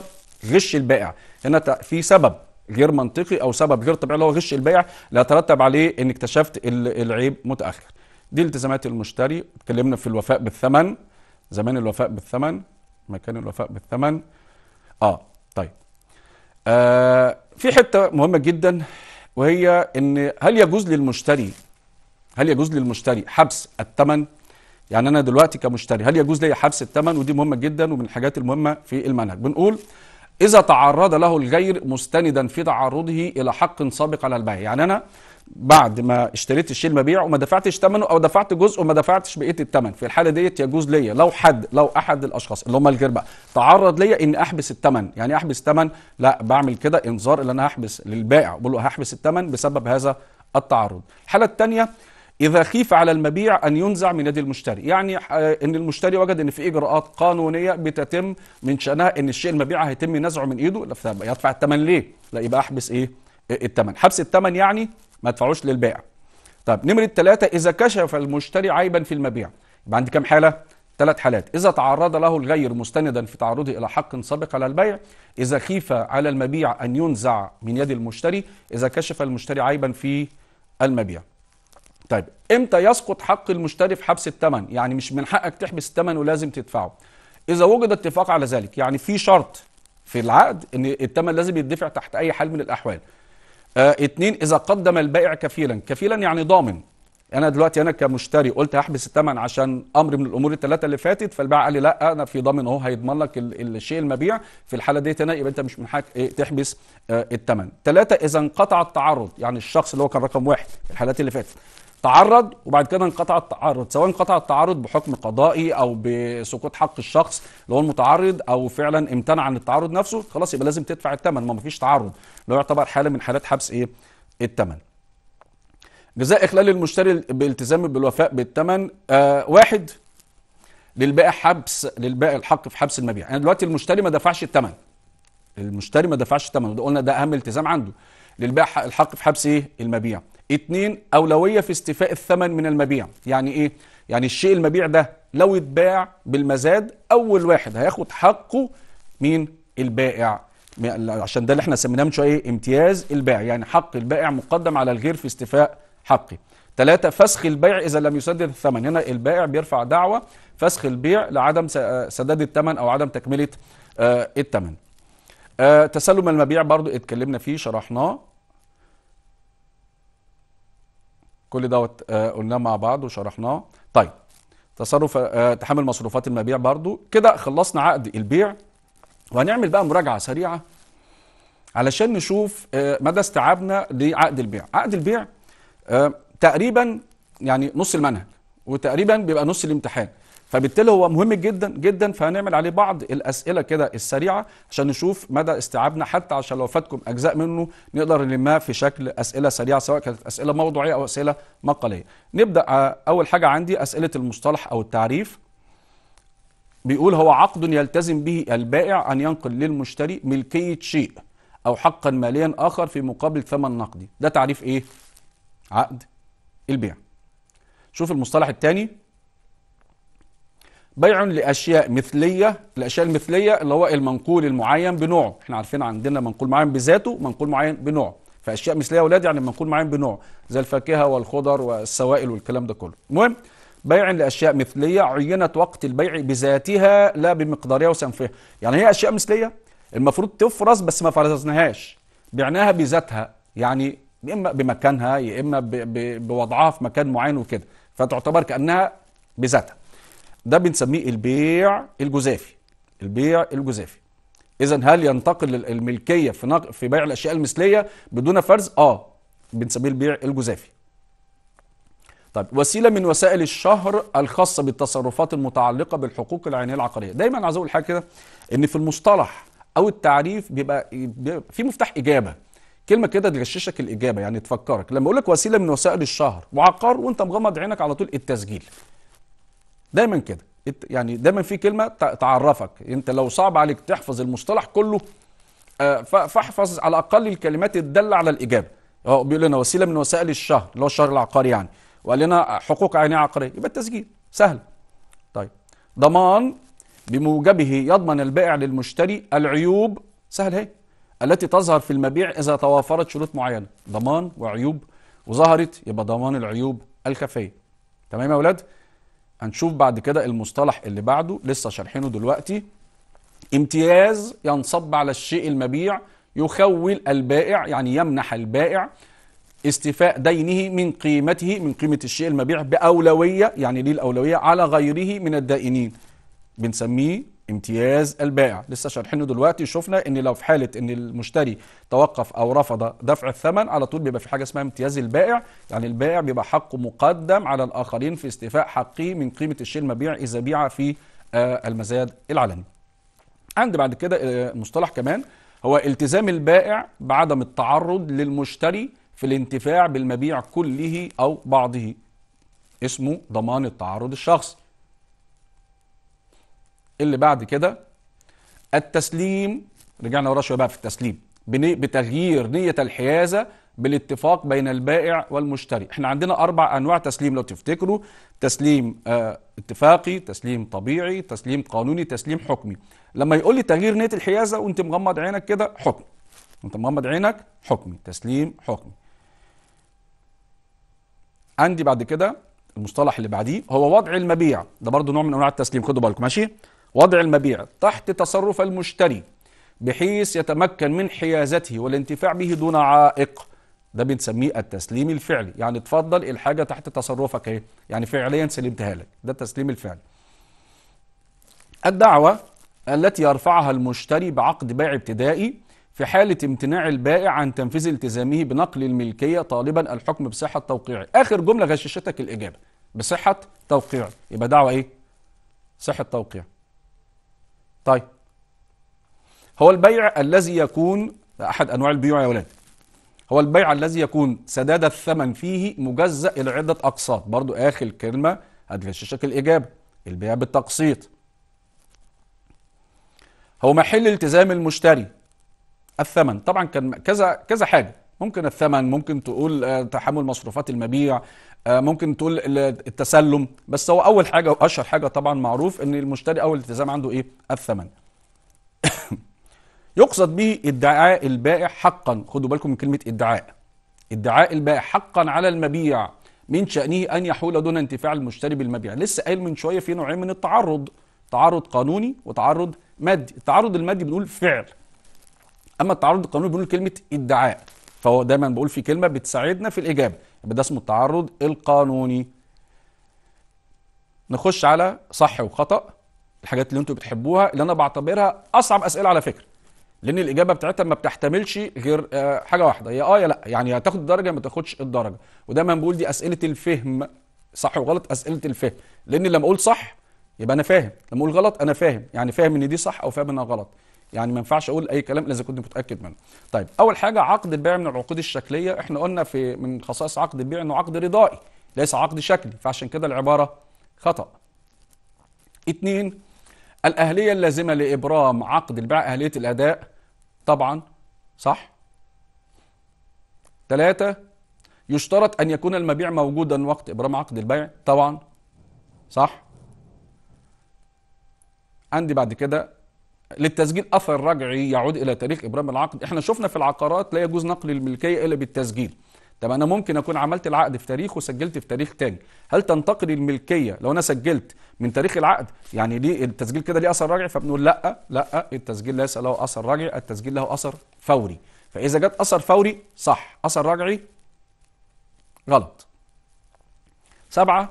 غش البائع هنا في سبب غير منطقي أو سبب غير طبيعي اللي هو غش البائع لا ترتب عليه إن اكتشفت العيب متأخر دي التزامات المشتري اتكلمنا في الوفاء بالثمن زمان الوفاء بالثمن مكان الوفاء بالثمن اه طيب آه في حته مهمه جدا وهي ان هل يجوز للمشتري هل يجوز للمشتري حبس الثمن يعني انا دلوقتي كمشتري هل يجوز لي حبس الثمن ودي مهمه جدا ومن الحاجات المهمه في المنهج بنقول إذا تعرض له الغير مستندا في تعرضه إلى حق سابق على البيع يعني أنا بعد ما اشتريت الشيء المبيع وما دفعتش ثمنه او دفعت جزء وما دفعتش بقيه الثمن في الحاله ديت يجوز ليا لو حد لو احد الاشخاص اللي هم الغير بقى تعرض ليا إني احبس الثمن يعني احبس الثمن لا بعمل كده انذار ان انا هحبس للبائع بقول له هحبس الثمن بسبب هذا التعرض الحاله الثانيه اذا خيف على المبيع ان ينزع من يد المشتري يعني آه، ان المشتري وجد ان في اجراءات قانونيه بتتم من شانها ان الشيء المبيع هيتم نزعه من ايده يدفع الثمن ليه لا يبقى احبس ايه آه، الثمن حبس الثمن يعني ما ادفعوش للبائع طب نمره ثلاثة اذا كشف المشتري عيبا في المبيع يبقى عندي كام حاله ثلاث حالات إذا تعرض له الغير مستندا في تعرضه إلى حق سابق على البيع إذا خيف على المبيع أن ينزع من يد المشتري إذا كشف المشتري عيبا في المبيع طيب امتى يسقط حق المشتري في حبس الثمن يعني مش من حقك تحبس الثمن ولازم تدفعه اذا وجد اتفاق على ذلك يعني في شرط في العقد ان الثمن لازم يدفع تحت اي حال من الاحوال آه اتنين اذا قدم البائع كفيلا كفيلا يعني ضامن انا دلوقتي انا كمشتري قلت هحبس الثمن عشان امر من الامور الثلاثه اللي فاتت فالبائع قال لي لا انا في ضامن اهو هيضمن لك الشيء المبيع في الحاله ديت هنا يبقى انت مش من حقك إيه تحبس آه الثمن ثلاثه اذا انقطع التعرض يعني الشخص اللي هو كان رقم واحد في الحالات اللي فاتت تعرض وبعد كده انقطع التعرض سواء انقطع التعرض بحكم قضائي او بسقوط حق الشخص اللي هو المتعرض او فعلا امتنع عن التعرض نفسه خلاص يبقى لازم تدفع الثمن ما مفيش تعرض لو يعتبر حاله من حالات حبس ايه الثمن جزاء اخلال المشتري بالتزامه بالوفاء بالثمن آه واحد للبائع حبس للبائع الحق في حبس المبيع يعني دلوقتي المشتري ما دفعش الثمن المشتري ما دفعش الثمن وده قلنا ده اهم التزام عنده للبائع الحق في حبس ايه المبيع اتنين أولوية في استيفاء الثمن من المبيع يعني إيه؟ يعني الشيء المبيع ده لو اتباع بالمزاد أول واحد هياخد حقه مين؟ البائع عشان ده اللي احنا سميناه من شويه ايه امتياز البائع يعني حق البائع مقدم على الغير في استيفاء حقي ثلاثة فسخ البيع إذا لم يسدد الثمن هنا البائع بيرفع دعوة فسخ البيع لعدم سداد الثمن أو عدم تكملة آه، الثمن آه، تسلم المبيع برضو اتكلمنا فيه شرحناه كل دوت آه، قلناه مع بعض وشرحناه طيب تصرف آه، تحمل مصروفات المبيع برضو كده خلصنا عقد البيع وهنعمل بقى مراجعه سريعه علشان نشوف آه، مدى استيعابنا لعقد البيع عقد البيع تقريبا يعني نص المنهج وتقريبا بيبقى نص الامتحان فبالتالي هو مهم جدا جدا فهنعمل عليه بعض الاسئله كده السريعه عشان نشوف مدى استيعابنا حتى عشان لو فاتكم اجزاء منه نقدر نلمها في شكل اسئله سريعه سواء كانت اسئله موضوعيه او اسئله مقاليه. نبدا آه، اول حاجه عندي اسئله المصطلح او التعريف. بيقول هو عقد يلتزم به البائع ان ينقل للمشتري ملكيه شيء او حقا ماليا اخر في مقابل ثمن نقدي، ده تعريف ايه؟ عقد البيع. شوف المصطلح الثاني بيع لاشياء مثليه الاشياء المثليه اللي هو المنقول المعين بنوعه احنا عارفين عندنا منقول معين بذاته منقول معين بنوعه فاشياء مثليه يا اولاد يعني منقول معين بنوعه زي الفاكهه والخضر والسوائل والكلام ده كله المهم بيع لاشياء مثليه عينت وقت البيع بذاتها لا بمقدارها وصنفها يعني هي اشياء مثليه المفروض تفرز بس ما فرزناهاش بعناها بذاتها يعني يا اما بمكانها يا اما بوضعها في مكان معين وكده فتعتبر كانها بذاتها ده بنسميه البيع الجزافي البيع الجزافي اذا هل ينتقل الملكيه في نق... في بيع الاشياء المثليه بدون فرز اه بنسميه البيع الجزافي طيب وسيله من وسائل الشهر الخاصه بالتصرفات المتعلقه بالحقوق العينيه العقاريه دايما عايز اقول حاجه كده ان في المصطلح او التعريف بيبقى, بيبقى في مفتاح اجابه كلمه كده تغششك الاجابه يعني تفكرك لما اقول لك وسيله من وسائل الشهر وعقار وانت مغمض عينك على طول التسجيل دايما كده يعني دايما في كلمه تعرفك انت لو صعب عليك تحفظ المصطلح كله آه، فاحفظ على الاقل الكلمات الداله على الاجابه هو بيقول لنا وسيله من وسائل الشهر اللي هو الشهر العقاري يعني وقال لنا حقوق عينيه عقاريه يبقى التسجيل سهل طيب ضمان بموجبه يضمن البائع للمشتري العيوب سهل اهي التي تظهر في المبيع اذا توافرت شروط معينه ضمان وعيوب وظهرت يبقى ضمان العيوب الخفيه تمام يا اولاد هنشوف بعد كده المصطلح اللي بعده لسه شارحينه دلوقتي امتياز ينصب على الشيء المبيع يخول البائع يعني يمنح البائع استيفاء دينه من قيمته من قيمة الشيء المبيع بأولوية يعني ليه الأولوية على غيره من الدائنين بنسميه امتياز البائع لسه شارحينه دلوقتي شفنا ان لو في حاله ان المشتري توقف او رفض دفع الثمن على طول بيبقى في حاجه اسمها امتياز البائع يعني البائع بيبقى حقه مقدم على الاخرين في استيفاء حقه من قيمه الشيء المبيع اذا بيع في آه، المزاد العلني عندي بعد كده آه، مصطلح كمان هو التزام البائع بعدم التعرض للمشتري في الانتفاع بالمبيع كله او بعضه اسمه ضمان التعرض الشخصي اللي بعد كده التسليم رجعنا ورا شويه بقى في التسليم بتغيير نيه الحيازه بالاتفاق بين البائع والمشتري احنا عندنا اربع انواع تسليم لو تفتكروا تسليم آه، اتفاقي تسليم طبيعي تسليم قانوني تسليم حكمي لما يقول لي تغيير نيه الحيازه وانت مغمض عينك كده حكم انت مغمض عينك حكمي تسليم حكمي عندي بعد كده المصطلح اللي بعديه هو وضع المبيع ده برضو نوع من انواع التسليم خدوا بالكم ماشي وضع المبيع تحت تصرف المشتري بحيث يتمكن من حيازته والانتفاع به دون عائق ده بنسميه التسليم الفعلي يعني اتفضل الحاجة تحت تصرفك ايه يعني فعليا سلمتها لك ده التسليم الفعلي الدعوة التي يرفعها المشتري بعقد بيع ابتدائي في حالة امتناع البائع عن تنفيذ التزامه بنقل الملكية طالبا الحكم بصحة توقيعي آخر جملة غششتك الإجابة بصحة توقيعي يبقى دعوة ايه صحة توقيع طيب هو البيع الذي يكون أحد أنواع البيوع يا ولاد هو البيع الذي يكون سداد الثمن فيه مجزأ إلى عدة أقساط برضو آخر كلمة هتغششك الإجابة البيع بالتقسيط هو محل التزام المشتري الثمن طبعا كان كذا كذا حاجة ممكن الثمن ممكن تقول آه، تحمل مصروفات المبيع آه، ممكن تقول التسلم بس هو اول حاجه واشهر حاجه طبعا معروف ان المشتري اول التزام عنده ايه الثمن يقصد به ادعاء البائع حقا خدوا بالكم من كلمه ادعاء ادعاء البائع حقا على المبيع من شأنه أن يحول دون انتفاع المشتري بالمبيع لسه قايل من شوية في نوعين من التعرض تعرض قانوني وتعرض مادي التعرض المادي بنقول فعل أما التعرض القانوني بنقول كلمة ادعاء فهو دايما بقول في كلمه بتساعدنا في الاجابه يبقى ده اسمه التعرض القانوني نخش على صح وخطا الحاجات اللي انتوا بتحبوها اللي انا بعتبرها اصعب اسئله على فكره لان الاجابه بتاعتها ما بتحتملش غير آه، حاجه واحده يا اه يا لا يعني هتاخد الدرجه ما تاخدش الدرجه ودايما بقول دي اسئله الفهم صح وغلط اسئله الفهم لان لما اقول صح يبقى انا فاهم لما اقول غلط انا فاهم يعني فاهم ان دي صح او فاهم انها غلط يعني ما ينفعش اقول اي كلام الا اذا كنت متاكد منه طيب اول حاجه عقد البيع من العقود الشكليه احنا قلنا في من خصائص عقد البيع انه عقد رضائي ليس عقد شكلي فعشان كده العباره خطا اثنين الاهليه اللازمه لابرام عقد البيع اهليه الاداء طبعا صح ثلاثة يشترط أن يكون المبيع موجودا وقت إبرام عقد البيع طبعا صح عندي بعد كده للتسجيل اثر رجعي يعود الى تاريخ ابرام العقد احنا شفنا في العقارات لا يجوز نقل الملكيه الا بالتسجيل طب انا ممكن اكون عملت العقد في تاريخ وسجلت في تاريخ تاني هل تنتقل الملكيه لو انا سجلت من تاريخ العقد يعني ليه التسجيل كده ليه اثر رجعي فبنقول لا لا التسجيل ليس له اثر رجعي التسجيل له اثر فوري فاذا جت اثر فوري صح اثر رجعي غلط سبعة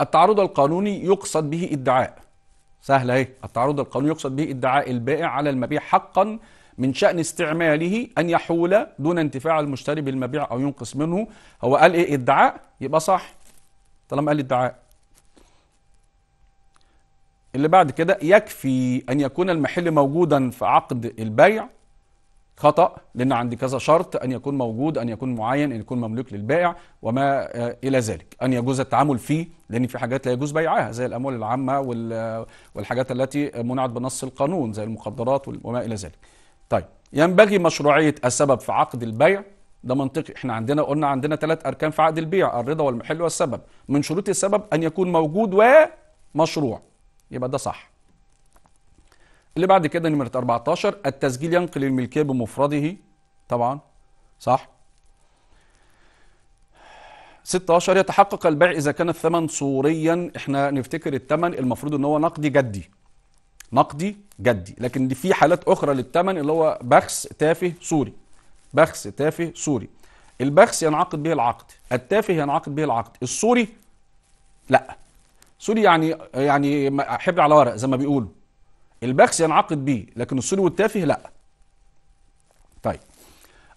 التعرض القانوني يقصد به ادعاء سهله اهي التعرض القانوني يقصد به ادعاء البائع على المبيع حقا من شأن استعماله أن يحول دون انتفاع المشتري بالمبيع أو ينقص منه هو قال إيه ادعاء يبقى صح طالما قال ادعاء اللي بعد كده يكفي أن يكون المحل موجودا في عقد البيع خطأ لأن عندي كذا شرط أن يكون موجود أن يكون معين أن يكون مملوك للبائع وما آه، إلى ذلك أن يجوز التعامل فيه لأن في حاجات لا يجوز بيعها زي الأموال العامة والحاجات التي منعت بنص القانون زي المخدرات وما إلى ذلك طيب ينبغي مشروعية السبب في عقد البيع ده منطقي احنا عندنا قلنا عندنا ثلاث اركان في عقد البيع الرضا والمحل والسبب من شروط السبب ان يكون موجود ومشروع يبقى ده صح اللي بعد كده نمرة 14 التسجيل ينقل الملكية بمفرده طبعا صح 16 يتحقق البيع إذا كان الثمن صوريا احنا نفتكر الثمن المفروض ان هو نقدي جدي نقدي جدي لكن في حالات أخرى للثمن اللي هو بخس تافه صوري بخس تافه صوري البخس ينعقد به العقد التافه ينعقد به العقد الصوري لا صوري يعني يعني حبر على ورق زي ما بيقولوا البخس ينعقد به لكن الصلو والتافه لا طيب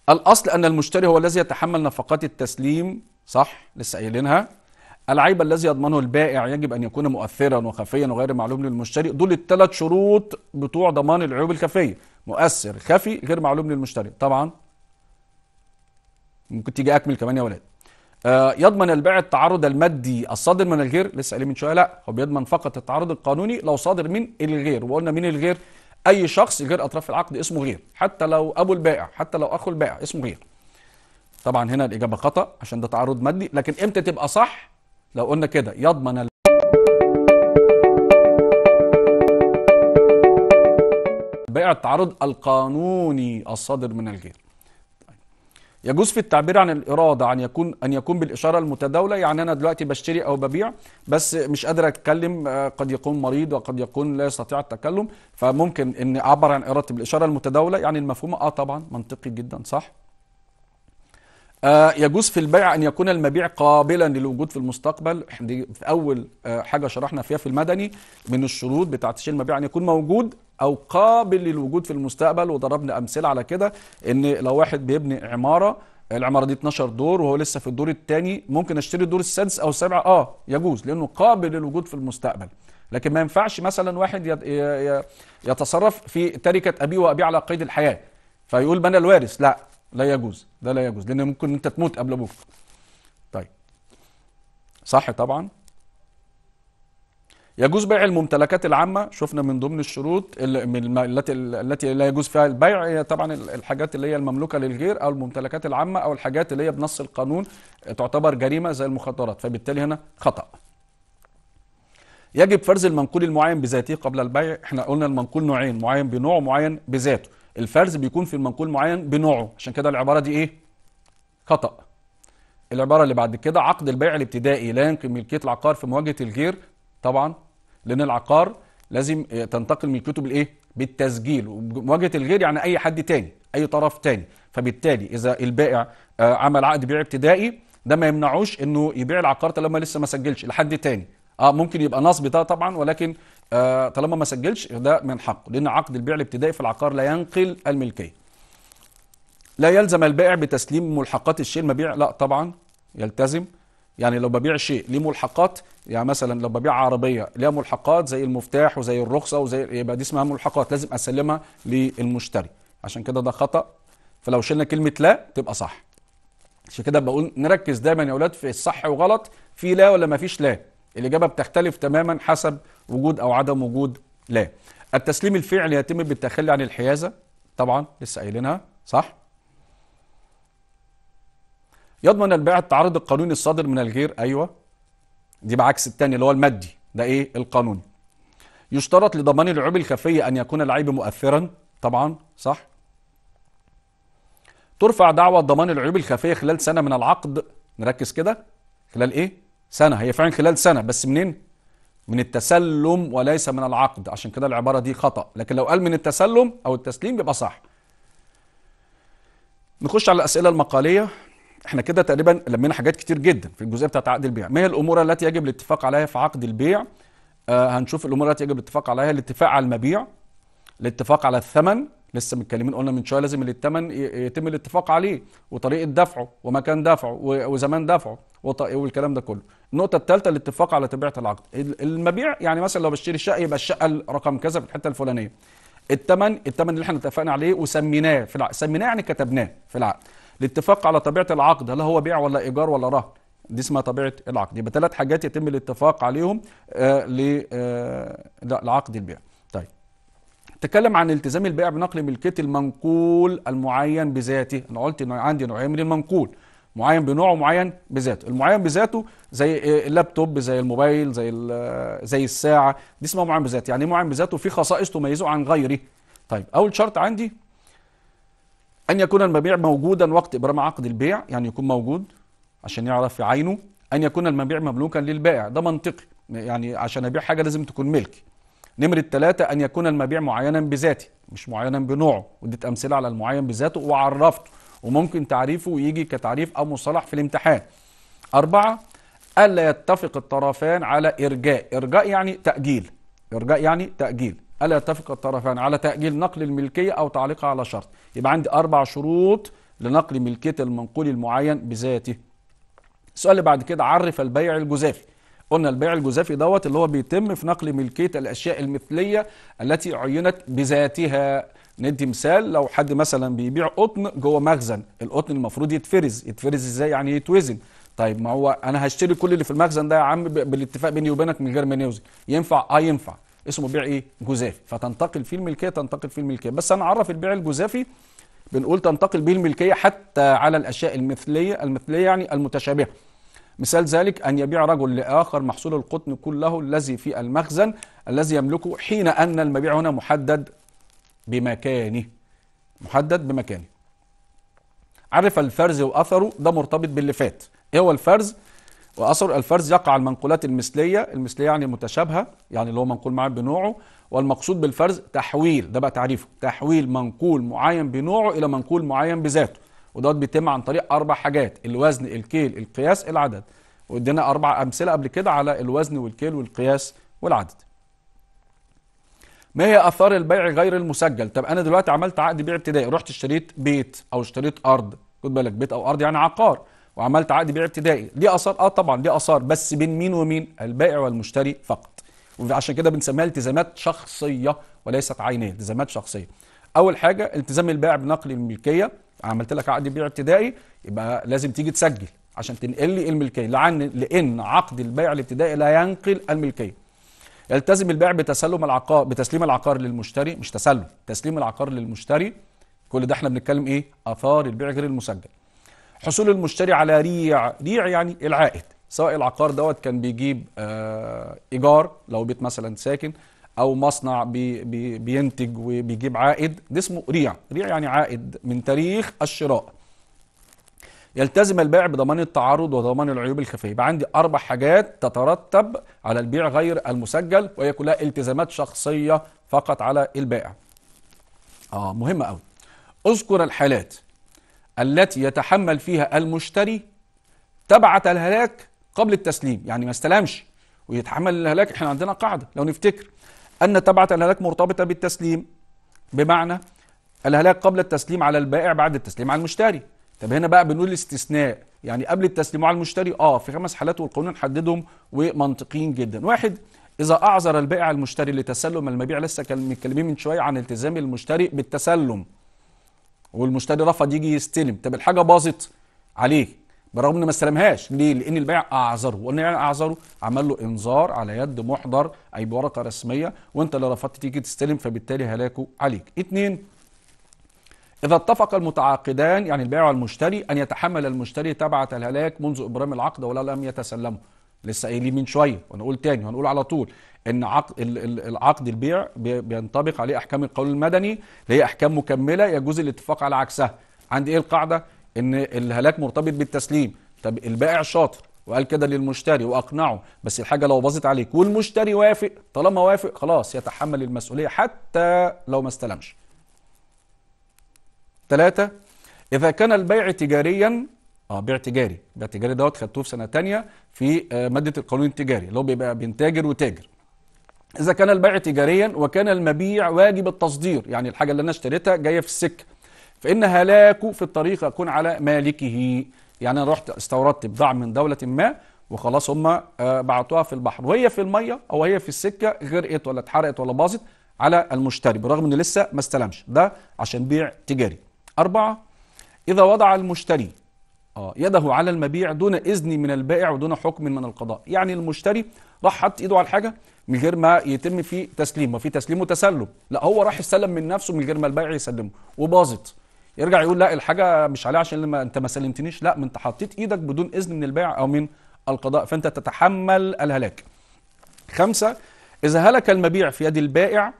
الأصل أن المشتري هو الذي يتحمل نفقات التسليم صح لسه قايلينها العيب الذي يضمنه البائع يجب أن يكون مؤثرا وخفيا وغير معلوم للمشتري دول الثلاث شروط بتوع ضمان العيوب الخفية مؤثر خفي غير معلوم للمشتري طبعا ممكن تيجي أكمل كمان يا ولاد آه، يضمن البيع التعرض المادي الصادر من الغير لسه قايل من شويه لا هو بيضمن فقط التعرض القانوني لو صادر من الغير وقلنا من الغير اي شخص غير اطراف العقد اسمه غير حتى لو ابو البائع حتى لو اخو البائع اسمه غير طبعا هنا الاجابه خطا عشان ده تعرض مادي لكن امتى تبقى صح لو قلنا كده يضمن البيع التعرض القانوني الصادر من الغير يجوز في التعبير عن الاراده عن يكون ان يكون بالاشاره المتداوله يعني انا دلوقتي بشتري او ببيع بس مش قادر اتكلم آه، قد يكون مريض وقد يكون لا يستطيع التكلم فممكن ان اعبر عن ارادتي بالاشاره المتداوله يعني المفهومه اه طبعا منطقي جدا صح آه، يجوز في البيع ان يكون المبيع قابلا للوجود في المستقبل دي في اول آه، حاجه شرحنا فيها في المدني من الشروط بتاعه الشيء المبيع ان يكون موجود او قابل للوجود في المستقبل وضربنا امثله على كده ان لو واحد بيبني عماره العماره دي 12 دور وهو لسه في الدور الثاني ممكن اشتري الدور السادس او السابع اه يجوز لانه قابل للوجود في المستقبل لكن ما ينفعش مثلا واحد يتصرف في تركه ابيه وابيه على قيد الحياه فيقول بنا الوارث لا لا يجوز ده لا يجوز لان ممكن انت تموت قبل ابوك طيب صح طبعا يجوز بيع الممتلكات العامة شفنا من ضمن الشروط التي التي لا يجوز فيها البيع هي طبعا الحاجات اللي هي المملوكة للغير أو الممتلكات العامة أو الحاجات اللي هي بنص القانون تعتبر جريمة زي المخدرات فبالتالي هنا خطأ يجب فرز المنقول المعين بذاته قبل البيع احنا قلنا المنقول نوعين معين بنوع معين بذاته الفرز بيكون في المنقول معين بنوعه عشان كده العبارة دي ايه خطأ العبارة اللي بعد كده عقد البيع الابتدائي لا يمكن ملكية العقار في مواجهة الغير طبعا لان العقار لازم تنتقل ملكيته بالايه بالتسجيل ومواجهه الغير يعني اي حد تاني اي طرف تاني فبالتالي اذا البائع آه، عمل عقد بيع ابتدائي ده ما يمنعوش انه يبيع العقار طالما لسه ما سجلش لحد تاني اه ممكن يبقى نصب ده طبعا ولكن آه طالما ما سجلش ده من حقه لان عقد البيع الابتدائي في العقار لا ينقل الملكيه لا يلزم البائع بتسليم ملحقات الشيء المبيع لا طبعا يلتزم يعني لو ببيع شيء ليه ملحقات يعني مثلا لو ببيع عربيه ليها ملحقات زي المفتاح وزي الرخصه وزي يبقى دي اسمها ملحقات لازم اسلمها للمشتري عشان كده ده خطا فلو شلنا كلمه لا تبقى صح عشان كده بقول نركز دايما يا اولاد في الصح وغلط في لا ولا ما فيش لا الاجابه بتختلف تماما حسب وجود او عدم وجود لا التسليم الفعلي يتم بالتخلي عن الحيازه طبعا لسه قايلينها صح يضمن البيع التعرض القانوني الصادر من الغير ايوه دي بعكس الثاني اللي هو المادي ده ايه القانوني يشترط لضمان العيوب الخفيه ان يكون العيب مؤثرا طبعا صح ترفع دعوى ضمان العيوب الخفيه خلال سنه من العقد نركز كده خلال ايه سنه هي فعلا خلال سنه بس منين من التسلم وليس من العقد عشان كده العباره دي خطا لكن لو قال من التسلم او التسليم يبقى صح نخش على الاسئله المقاليه احنا كده تقريبا لمينا حاجات كتير جدا في الجزئيه بتاعت عقد البيع ما هي الامور التي يجب الاتفاق عليها في عقد البيع آه هنشوف الامور التي يجب الاتفاق عليها الاتفاق على المبيع الاتفاق على الثمن لسه متكلمين قلنا من شويه لازم الثمن يتم الاتفاق عليه وطريقه دفعه ومكان دفعه وزمان دفعه والكلام ده كله النقطه الثالثه الاتفاق على طبيعه العقد المبيع يعني مثلا لو بشتري شقه يبقى الشقه رقم كذا في الحته الفلانيه الثمن الثمن اللي احنا اتفقنا عليه وسميناه في العقد سميناه يعني كتبناه في العقد الاتفاق على طبيعه العقد هل هو بيع ولا ايجار ولا رهن دي اسمها طبيعه العقد يبقى ثلاث حاجات يتم الاتفاق عليهم آه، آه، لعقد البيع طيب تكلم عن التزام البائع بنقل ملكيه المنقول المعين بذاته انا قلت ان عندي نوعين من المنقول معين بنوعه معين بذاته المعين بذاته زي اللابتوب زي الموبايل زي زي الساعه دي اسمها معين بذاته يعني إيه معين بذاته في خصائص تميزه عن غيره طيب اول شرط عندي أن يكون المبيع موجودا وقت إبرام عقد البيع يعني يكون موجود عشان يعرف في عينه أن يكون المبيع مملوكا للبائع ده منطقي يعني عشان أبيع حاجة لازم تكون ملكي نمرة ثلاثة أن يكون المبيع معينا بذاته مش معينا بنوعه وديت أمثلة على المعين بذاته وعرفته وممكن تعريفه يجي كتعريف أو مصطلح في الامتحان أربعة ألا يتفق الطرفان على إرجاء إرجاء يعني تأجيل إرجاء يعني تأجيل ألا يتفق الطرفان على تأجيل نقل الملكية أو تعليقها على شرط يبقى عندي أربع شروط لنقل ملكية المنقول المعين بذاته السؤال اللي بعد كده عرف البيع الجزافي قلنا البيع الجزافي دوت اللي هو بيتم في نقل ملكية الأشياء المثلية التي عينت بذاتها ندي مثال لو حد مثلا بيبيع قطن جوه مخزن القطن المفروض يتفرز يتفرز ازاي يعني يتوزن طيب ما هو انا هشتري كل اللي في المخزن ده يا عم بالاتفاق بيني وبينك من غير ما نوزن ينفع اه ينفع اسمه بيع ايه جزافي فتنتقل فيه الملكيه تنتقل فيه الملكيه بس هنعرف البيع الجزافي بنقول تنتقل به الملكيه حتى على الاشياء المثليه المثليه يعني المتشابهه مثال ذلك أن يبيع رجل لآخر محصول القطن كله الذي في المخزن الذي يملكه حين أن المبيع هنا محدد بمكانه محدد بمكانه عرف الفرز وأثره ده مرتبط باللي فات إيه هو الفرز وأثر الفرز يقع على المنقولات المثلية المثلية يعني متشابهة يعني اللي هو منقول معين بنوعه والمقصود بالفرز تحويل ده بقى تعريفه تحويل منقول معين بنوعه إلى منقول معين بذاته ودوت بيتم عن طريق أربع حاجات الوزن الكيل القياس العدد وادينا أربع أمثلة قبل كده على الوزن والكيل والقياس والعدد ما هي اثار البيع غير المسجل طب انا دلوقتي عملت عقد بيع ابتدائي رحت اشتريت بيت او اشتريت ارض خد بالك بيت او ارض يعني عقار وعملت عقد بيع ابتدائي ليه اثار اه طبعا ليه اثار بس بين مين ومين البائع والمشتري فقط وعشان كده بنسميها التزامات شخصيه وليست عينيه التزامات شخصيه اول حاجه التزام البائع بنقل الملكيه عملت لك عقد بيع ابتدائي يبقى لازم تيجي تسجل عشان تنقل لي الملكيه لعن لان عقد البيع الابتدائي لا ينقل الملكيه يلتزم البائع بتسلم العقار بتسليم العقار للمشتري مش تسلم تسليم العقار للمشتري كل ده احنا بنتكلم ايه اثار البيع غير المسجل حصول المشتري على ريع ريع يعني العائد سواء العقار دوت كان بيجيب آه، ايجار لو بيت مثلا ساكن او مصنع بي بي بينتج وبيجيب عائد ده اسمه ريع ريع يعني عائد من تاريخ الشراء يلتزم البائع بضمان التعارض وضمان العيوب الخفيه يبقى عندي اربع حاجات تترتب على البيع غير المسجل وهي كلها التزامات شخصيه فقط على البائع اه مهمه قوي اذكر الحالات التي يتحمل فيها المشتري تبعت الهلاك قبل التسليم يعني ما استلمش ويتحمل الهلاك احنا عندنا قاعدة لو نفتكر أن تبعت الهلاك مرتبطة بالتسليم بمعنى الهلاك قبل التسليم على البائع بعد التسليم على المشتري طب هنا بقى بنقول الاستثناء يعني قبل التسليم على المشتري اه في خمس حالات والقانون حددهم ومنطقيين جدا واحد اذا اعذر البائع المشتري لتسلم المبيع لسه متكلمين من شويه عن التزام المشتري بالتسلم والمشتري رفض يجي يستلم طب الحاجه باظت عليه برغم ان ما استلمهاش ليه لان البيع اعذره وقلنا يعني اعذره عمل له انذار على يد محضر اي بورقه رسميه وانت اللي رفضت تيجي تستلم فبالتالي هلاكه عليك اتنين إذا اتفق المتعاقدان يعني البائع والمشتري أن يتحمل المشتري تبعة الهلاك منذ إبرام العقد ولا لم يتسلمه لسه قايلين من شويه وانا اقول تاني وهنقول على طول ان عقد العقد البيع بينطبق عليه احكام القانون المدني اللي هي احكام مكمله يجوز الاتفاق على عكسها عندي ايه القاعده ان الهلاك مرتبط بالتسليم طب البائع شاطر وقال كده للمشتري واقنعه بس الحاجه لو باظت عليك والمشتري وافق طالما وافق خلاص يتحمل المسؤوليه حتى لو ما استلمش ثلاثة إذا كان البيع تجاريا اه بيع تجاري بيع تجاري دوت خدتوه في سنه تانية في آه، ماده القانون التجاري اللي هو بيبقى بين تاجر وتاجر اذا كان البيع تجاريا وكان المبيع واجب التصدير يعني الحاجه اللي انا اشتريتها جايه في السكه فان هلاكه في الطريق يكون على مالكه يعني انا رحت استوردت بضاعه من دوله ما وخلاص هم آه، بعتوها في البحر وهي في الميه او هي في السكه غرقت ولا اتحرقت ولا باظت على المشتري برغم انه لسه ما استلمش ده عشان بيع تجاري أربعة إذا وضع المشتري آه يده على المبيع دون إذن من البائع ودون حكم من القضاء يعني المشتري راح حط إيده على الحاجة من غير ما يتم في تسليم وفي تسليم وتسلم لا هو راح يسلم من نفسه من غير ما البائع يسلمه وباظت يرجع يقول لا الحاجة مش عليها عشان لما أنت ما سلمتنيش لا ما أنت حطيت إيدك بدون إذن من البائع أو من القضاء فأنت تتحمل الهلاك خمسة إذا هلك المبيع في يد البائع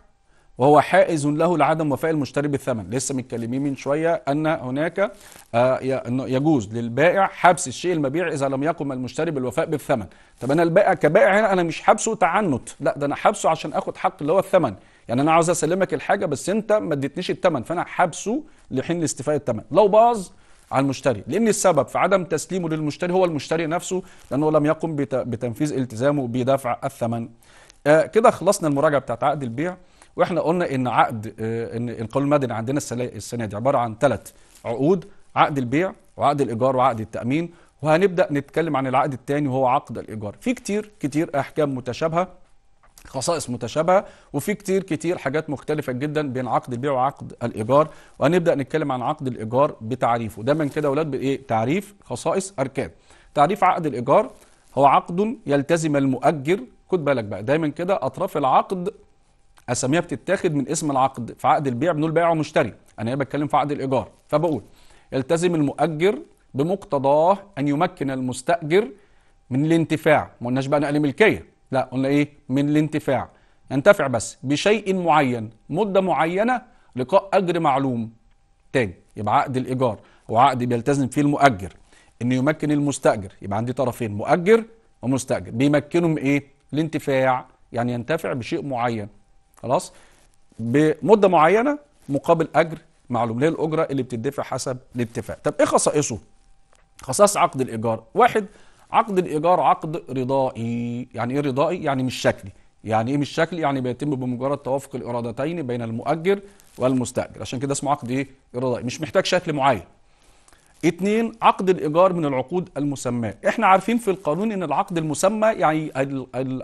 وهو حائز له لعدم وفاء المشتري بالثمن لسه متكلمين من شويه ان هناك آه، يجوز للبائع حبس الشيء المبيع اذا لم يقم المشتري بالوفاء بالثمن طب انا البائع كبائع هنا انا مش حبسه تعنت لا ده انا حبسه عشان اخد حق اللي هو الثمن يعني انا عاوز اسلمك الحاجه بس انت ما اديتنيش الثمن فانا حبسه لحين استيفاء الثمن لو باظ على المشتري لان السبب في عدم تسليمه للمشتري هو المشتري نفسه لانه لم يقم بتنفيذ التزامه بدفع الثمن آه كده خلصنا المراجعه بتاعت عقد البيع واحنا قلنا ان عقد آه، ان القانون المدني عندنا السنه دي عباره عن ثلاث عقود عقد البيع وعقد الايجار وعقد التامين وهنبدا نتكلم عن العقد الثاني وهو عقد الايجار في كتير كتير احكام متشابهه خصائص متشابهه وفي كتير كتير حاجات مختلفه جدا بين عقد البيع وعقد الايجار وهنبدا نتكلم عن عقد الايجار بتعريفه دايما كده يا اولاد بايه تعريف خصائص اركان تعريف عقد الايجار هو عقد يلتزم المؤجر خد بالك بقى دايما كده اطراف العقد اساميها بتتاخد من اسم العقد في عقد البيع بنقول بائع ومشتري انا هنا إيه بتكلم في عقد الايجار فبقول يلتزم المؤجر بمقتضاه ان يمكن المستاجر من الانتفاع ما قلناش بقى نقل ملكيه لا قلنا ايه من الانتفاع ينتفع بس بشيء معين مده معينه لقاء اجر معلوم تاني يبقى عقد الايجار وعقد بيلتزم فيه المؤجر انه يمكن المستاجر يبقى عندي طرفين مؤجر ومستاجر بيمكنهم ايه الانتفاع يعني ينتفع بشيء معين خلاص بمده معينه مقابل اجر معلوم ليه الاجره اللي بتدفع حسب الاتفاق طب ايه خصائصه خصائص عقد الايجار واحد عقد الايجار عقد رضائي يعني ايه رضائي يعني مش شكلي يعني ايه مش شكلي يعني بيتم بمجرد توافق الارادتين بين المؤجر والمستاجر عشان كده اسمه عقد ايه رضائي مش محتاج شكل معين اتنين عقد الايجار من العقود المسماه احنا عارفين في القانون ان العقد المسمى يعني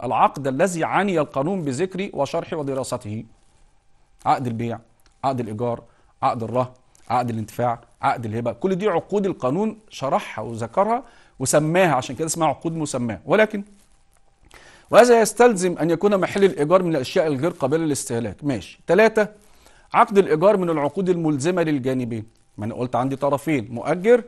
العقد الذي عني القانون بذكره وشرحه ودراسته عقد البيع عقد الايجار عقد الرهن عقد الانتفاع عقد الهبه كل دي عقود القانون شرحها وذكرها وسماها عشان كده اسمها عقود مسماه ولكن وهذا يستلزم ان يكون محل الايجار من الاشياء الغير قابله للاستهلاك ماشي ثلاثة عقد الايجار من العقود الملزمه للجانبين ما انا قلت عندي طرفين مؤجر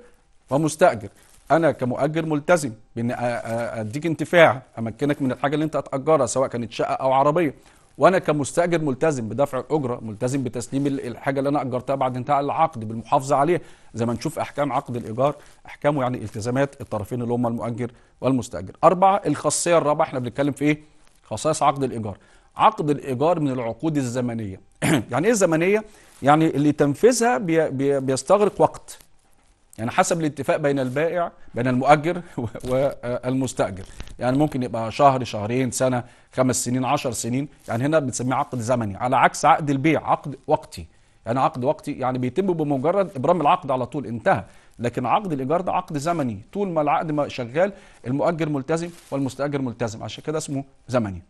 ومستاجر انا كمؤجر ملتزم بان اديك انتفاع امكنك من الحاجه اللي انت هتاجرها سواء كانت شقه او عربيه وانا كمستاجر ملتزم بدفع الاجره ملتزم بتسليم الحاجه اللي انا اجرتها بعد انتهاء العقد بالمحافظه عليها زي ما نشوف احكام عقد الايجار احكامه يعني التزامات الطرفين اللي هم المؤجر والمستاجر اربعه الخاصيه الرابعه احنا بنتكلم في ايه خصائص عقد الايجار عقد الايجار من العقود الزمنيه يعني ايه زمنيه يعني اللي تنفيذها بي بي بيستغرق وقت يعني حسب الاتفاق بين البائع بين المؤجر والمستأجر يعني ممكن يبقى شهر شهرين سنة خمس سنين عشر سنين يعني هنا بنسميه عقد زمني على عكس عقد البيع عقد وقتي يعني عقد وقتي يعني بيتم بمجرد ابرام العقد على طول انتهى لكن عقد الايجار ده عقد زمني طول ما العقد شغال المؤجر ملتزم والمستاجر ملتزم عشان كده اسمه زمني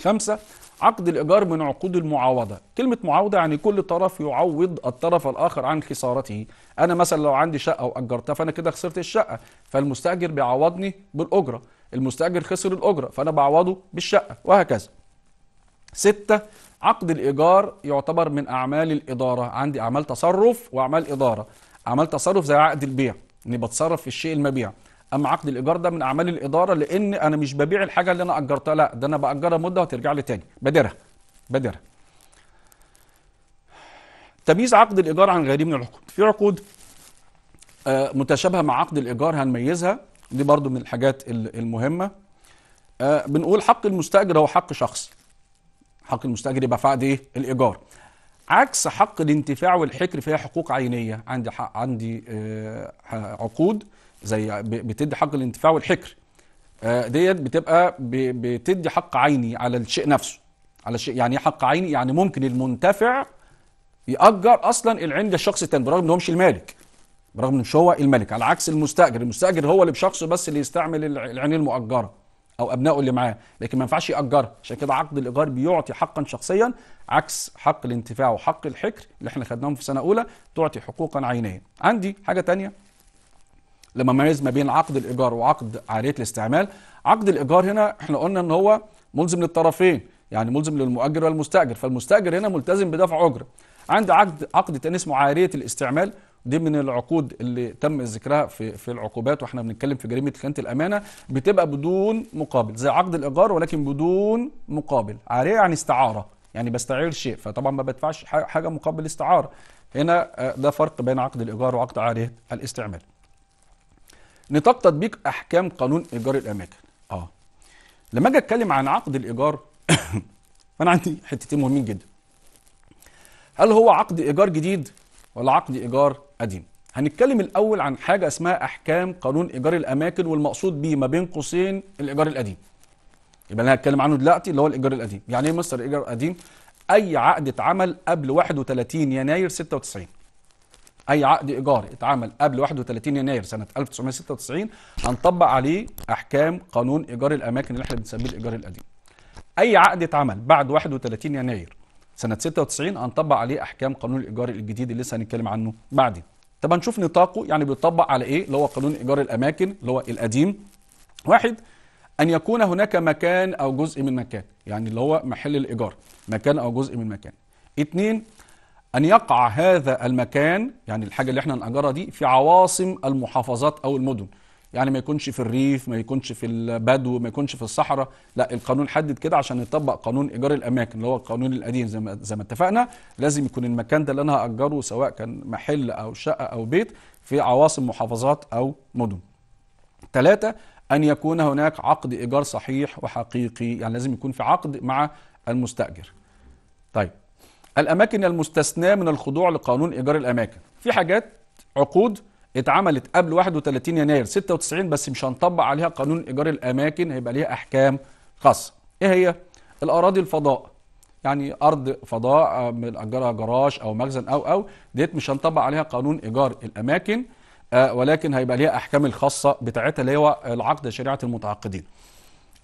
خمسة عقد الإيجار من عقود المعاوضة كلمة معاوضة يعني كل طرف يعوض الطرف الآخر عن خسارته أنا مثلا لو عندي شقة وأجرتها فأنا كده خسرت الشقة فالمستأجر بيعوضني بالأجرة المستأجر خسر الأجرة فأنا بعوضه بالشقة وهكذا ستة عقد الإيجار يعتبر من أعمال الإدارة عندي أعمال تصرف وأعمال إدارة أعمال تصرف زي عقد البيع إني بتصرف في الشيء المبيع اما عقد الايجار ده من اعمال الاداره لان انا مش ببيع الحاجه اللي انا اجرتها لا ده انا باجرها مده وترجع لي تاني بادرها بادرها تمييز عقد الايجار عن غيره من العقود في عقود آه، متشابهه مع عقد الايجار هنميزها دي برضو من الحاجات المهمه آه، بنقول حق المستاجر هو حق شخصي حق المستاجر يبقى في عقد ايه الايجار عكس حق الانتفاع والحكر فيها حقوق عينيه عندي حق عندي آه، عقود زي بتدي حق الانتفاع والحكر آه، ديت بتبقى بتدي حق عيني على الشيء نفسه على الشيء يعني إيه حق عيني يعني ممكن المنتفع يأجر اصلا العين للشخص الثاني برغم ان هو مش المالك برغم ان مش هو الملك على عكس المستاجر المستاجر هو اللي بشخصه بس اللي يستعمل العين المؤجره او ابنائه اللي معاه لكن ما ينفعش ياجرها عشان كده عقد الايجار بيعطي حقا شخصيا عكس حق الانتفاع وحق الحكر اللي احنا خدناهم في سنه اولى تعطي حقوقا عينيه عندي حاجه تانية لما ميز ما بين عقد الايجار وعقد عاريه الاستعمال عقد الايجار هنا احنا قلنا ان هو ملزم للطرفين يعني ملزم للمؤجر والمستاجر فالمستاجر هنا ملتزم بدفع اجره عند عقد عقد تاني اسمه عاريه الاستعمال دي من العقود اللي تم ذكرها في في العقوبات واحنا بنتكلم في جريمه خيانه الامانه بتبقى بدون مقابل زي عقد الايجار ولكن بدون مقابل عاريه يعني استعاره يعني بستعير شيء فطبعا ما بدفعش حاجه مقابل استعاره هنا آه، ده فرق بين عقد الايجار وعقد عاريه الاستعمال نطاق تطبيق احكام قانون ايجار الاماكن اه لما اجي اتكلم عن عقد الايجار فانا عندي حتتين مهمين جدا هل هو عقد ايجار جديد ولا عقد ايجار قديم هنتكلم الاول عن حاجه اسمها احكام قانون ايجار الاماكن والمقصود بيه ما بين قوسين الايجار القديم يبقى انا هتكلم عنه دلوقتي اللي هو الايجار القديم يعني ايه مستر الايجار القديم اي عقد اتعمل قبل 31 يناير 96 اي عقد ايجار اتعمل قبل 31 يناير سنه 1996 هنطبق عليه احكام قانون ايجار الاماكن اللي احنا بنسميه الايجار القديم اي عقد اتعمل بعد 31 يناير سنه 96 هنطبق عليه احكام قانون الايجار الجديد اللي لسه هنتكلم عنه بعدين طب هنشوف نطاقه يعني بيطبق على ايه اللي هو قانون ايجار الاماكن اللي هو القديم واحد ان يكون هناك مكان او جزء من مكان يعني اللي هو محل الايجار مكان او جزء من مكان اثنين أن يقع هذا المكان يعني الحاجة اللي احنا نأجرها دي في عواصم المحافظات أو المدن يعني ما يكونش في الريف ما يكونش في البدو ما يكونش في الصحراء لا القانون حدد كده عشان يطبق قانون ايجار الاماكن اللي هو القانون القديم زي ما زي ما اتفقنا لازم يكون المكان ده اللي انا هاجره سواء كان محل او شقه او بيت في عواصم محافظات او مدن ثلاثة أن يكون هناك عقد إيجار صحيح وحقيقي يعني لازم يكون في عقد مع المستأجر طيب الأماكن المستثناة من الخضوع لقانون إيجار الأماكن في حاجات عقود اتعملت قبل 31 يناير 96 بس مش هنطبق عليها قانون إيجار الأماكن هيبقى ليها أحكام خاصة إيه هي؟ الأراضي الفضاء يعني أرض فضاء من أجرها جراج أو مخزن أو أو ديت مش هنطبق عليها قانون إيجار الأماكن آه، ولكن هيبقى ليها أحكام الخاصة بتاعتها اللي هو العقد شريعة المتعاقدين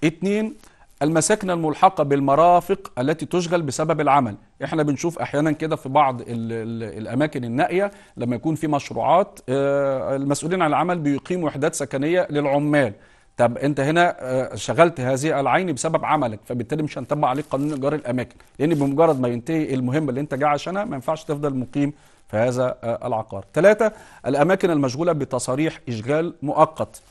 اتنين المساكن الملحقة بالمرافق التي تشغل بسبب العمل احنا بنشوف احيانا كده في بعض الـ الـ الاماكن النائية لما يكون في مشروعات آه، المسؤولين عن العمل بيقيموا وحدات سكنية للعمال طب انت هنا آه، شغلت هذه العين بسبب عملك فبالتالي مش هنتبع عليك قانون ايجار الاماكن لان بمجرد ما ينتهي المهمه اللي انت جاي عشانها ما ينفعش تفضل مقيم في هذا آه، العقار. ثلاثه الاماكن المشغوله بتصاريح اشغال مؤقت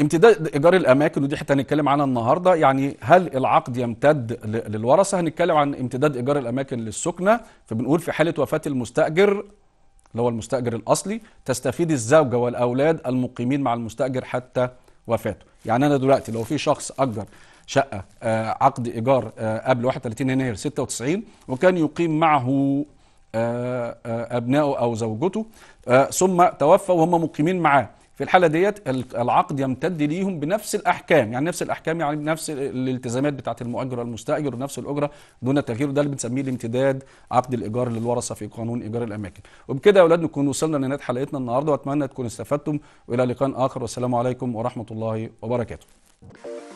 امتداد ايجار الاماكن ودي حته هنتكلم عنها النهارده يعني هل العقد يمتد للورثه هنتكلم عن امتداد ايجار الاماكن للسكنه فبنقول في حاله وفاه المستاجر اللي هو المستاجر الاصلي تستفيد الزوجه والاولاد المقيمين مع المستاجر حتى وفاته يعني انا دلوقتي لو في شخص اجر شقه آه، عقد ايجار آه، قبل 31 يناير 96 وكان يقيم معه آه، ابنائه او زوجته ثم توفى وهم مقيمين معاه في الحالة ديت العقد يمتد ليهم بنفس الأحكام يعني نفس الأحكام يعني بنفس الالتزامات بتاعة المؤجر والمستأجر ونفس الأجرة دون تغيير ده اللي بنسميه الامتداد عقد الإيجار للورثة في قانون إيجار الأماكن وبكده يا أولاد نكون وصلنا لنهاية حلقتنا النهاردة وأتمنى تكونوا استفدتم وإلى لقاء آخر والسلام عليكم ورحمة الله وبركاته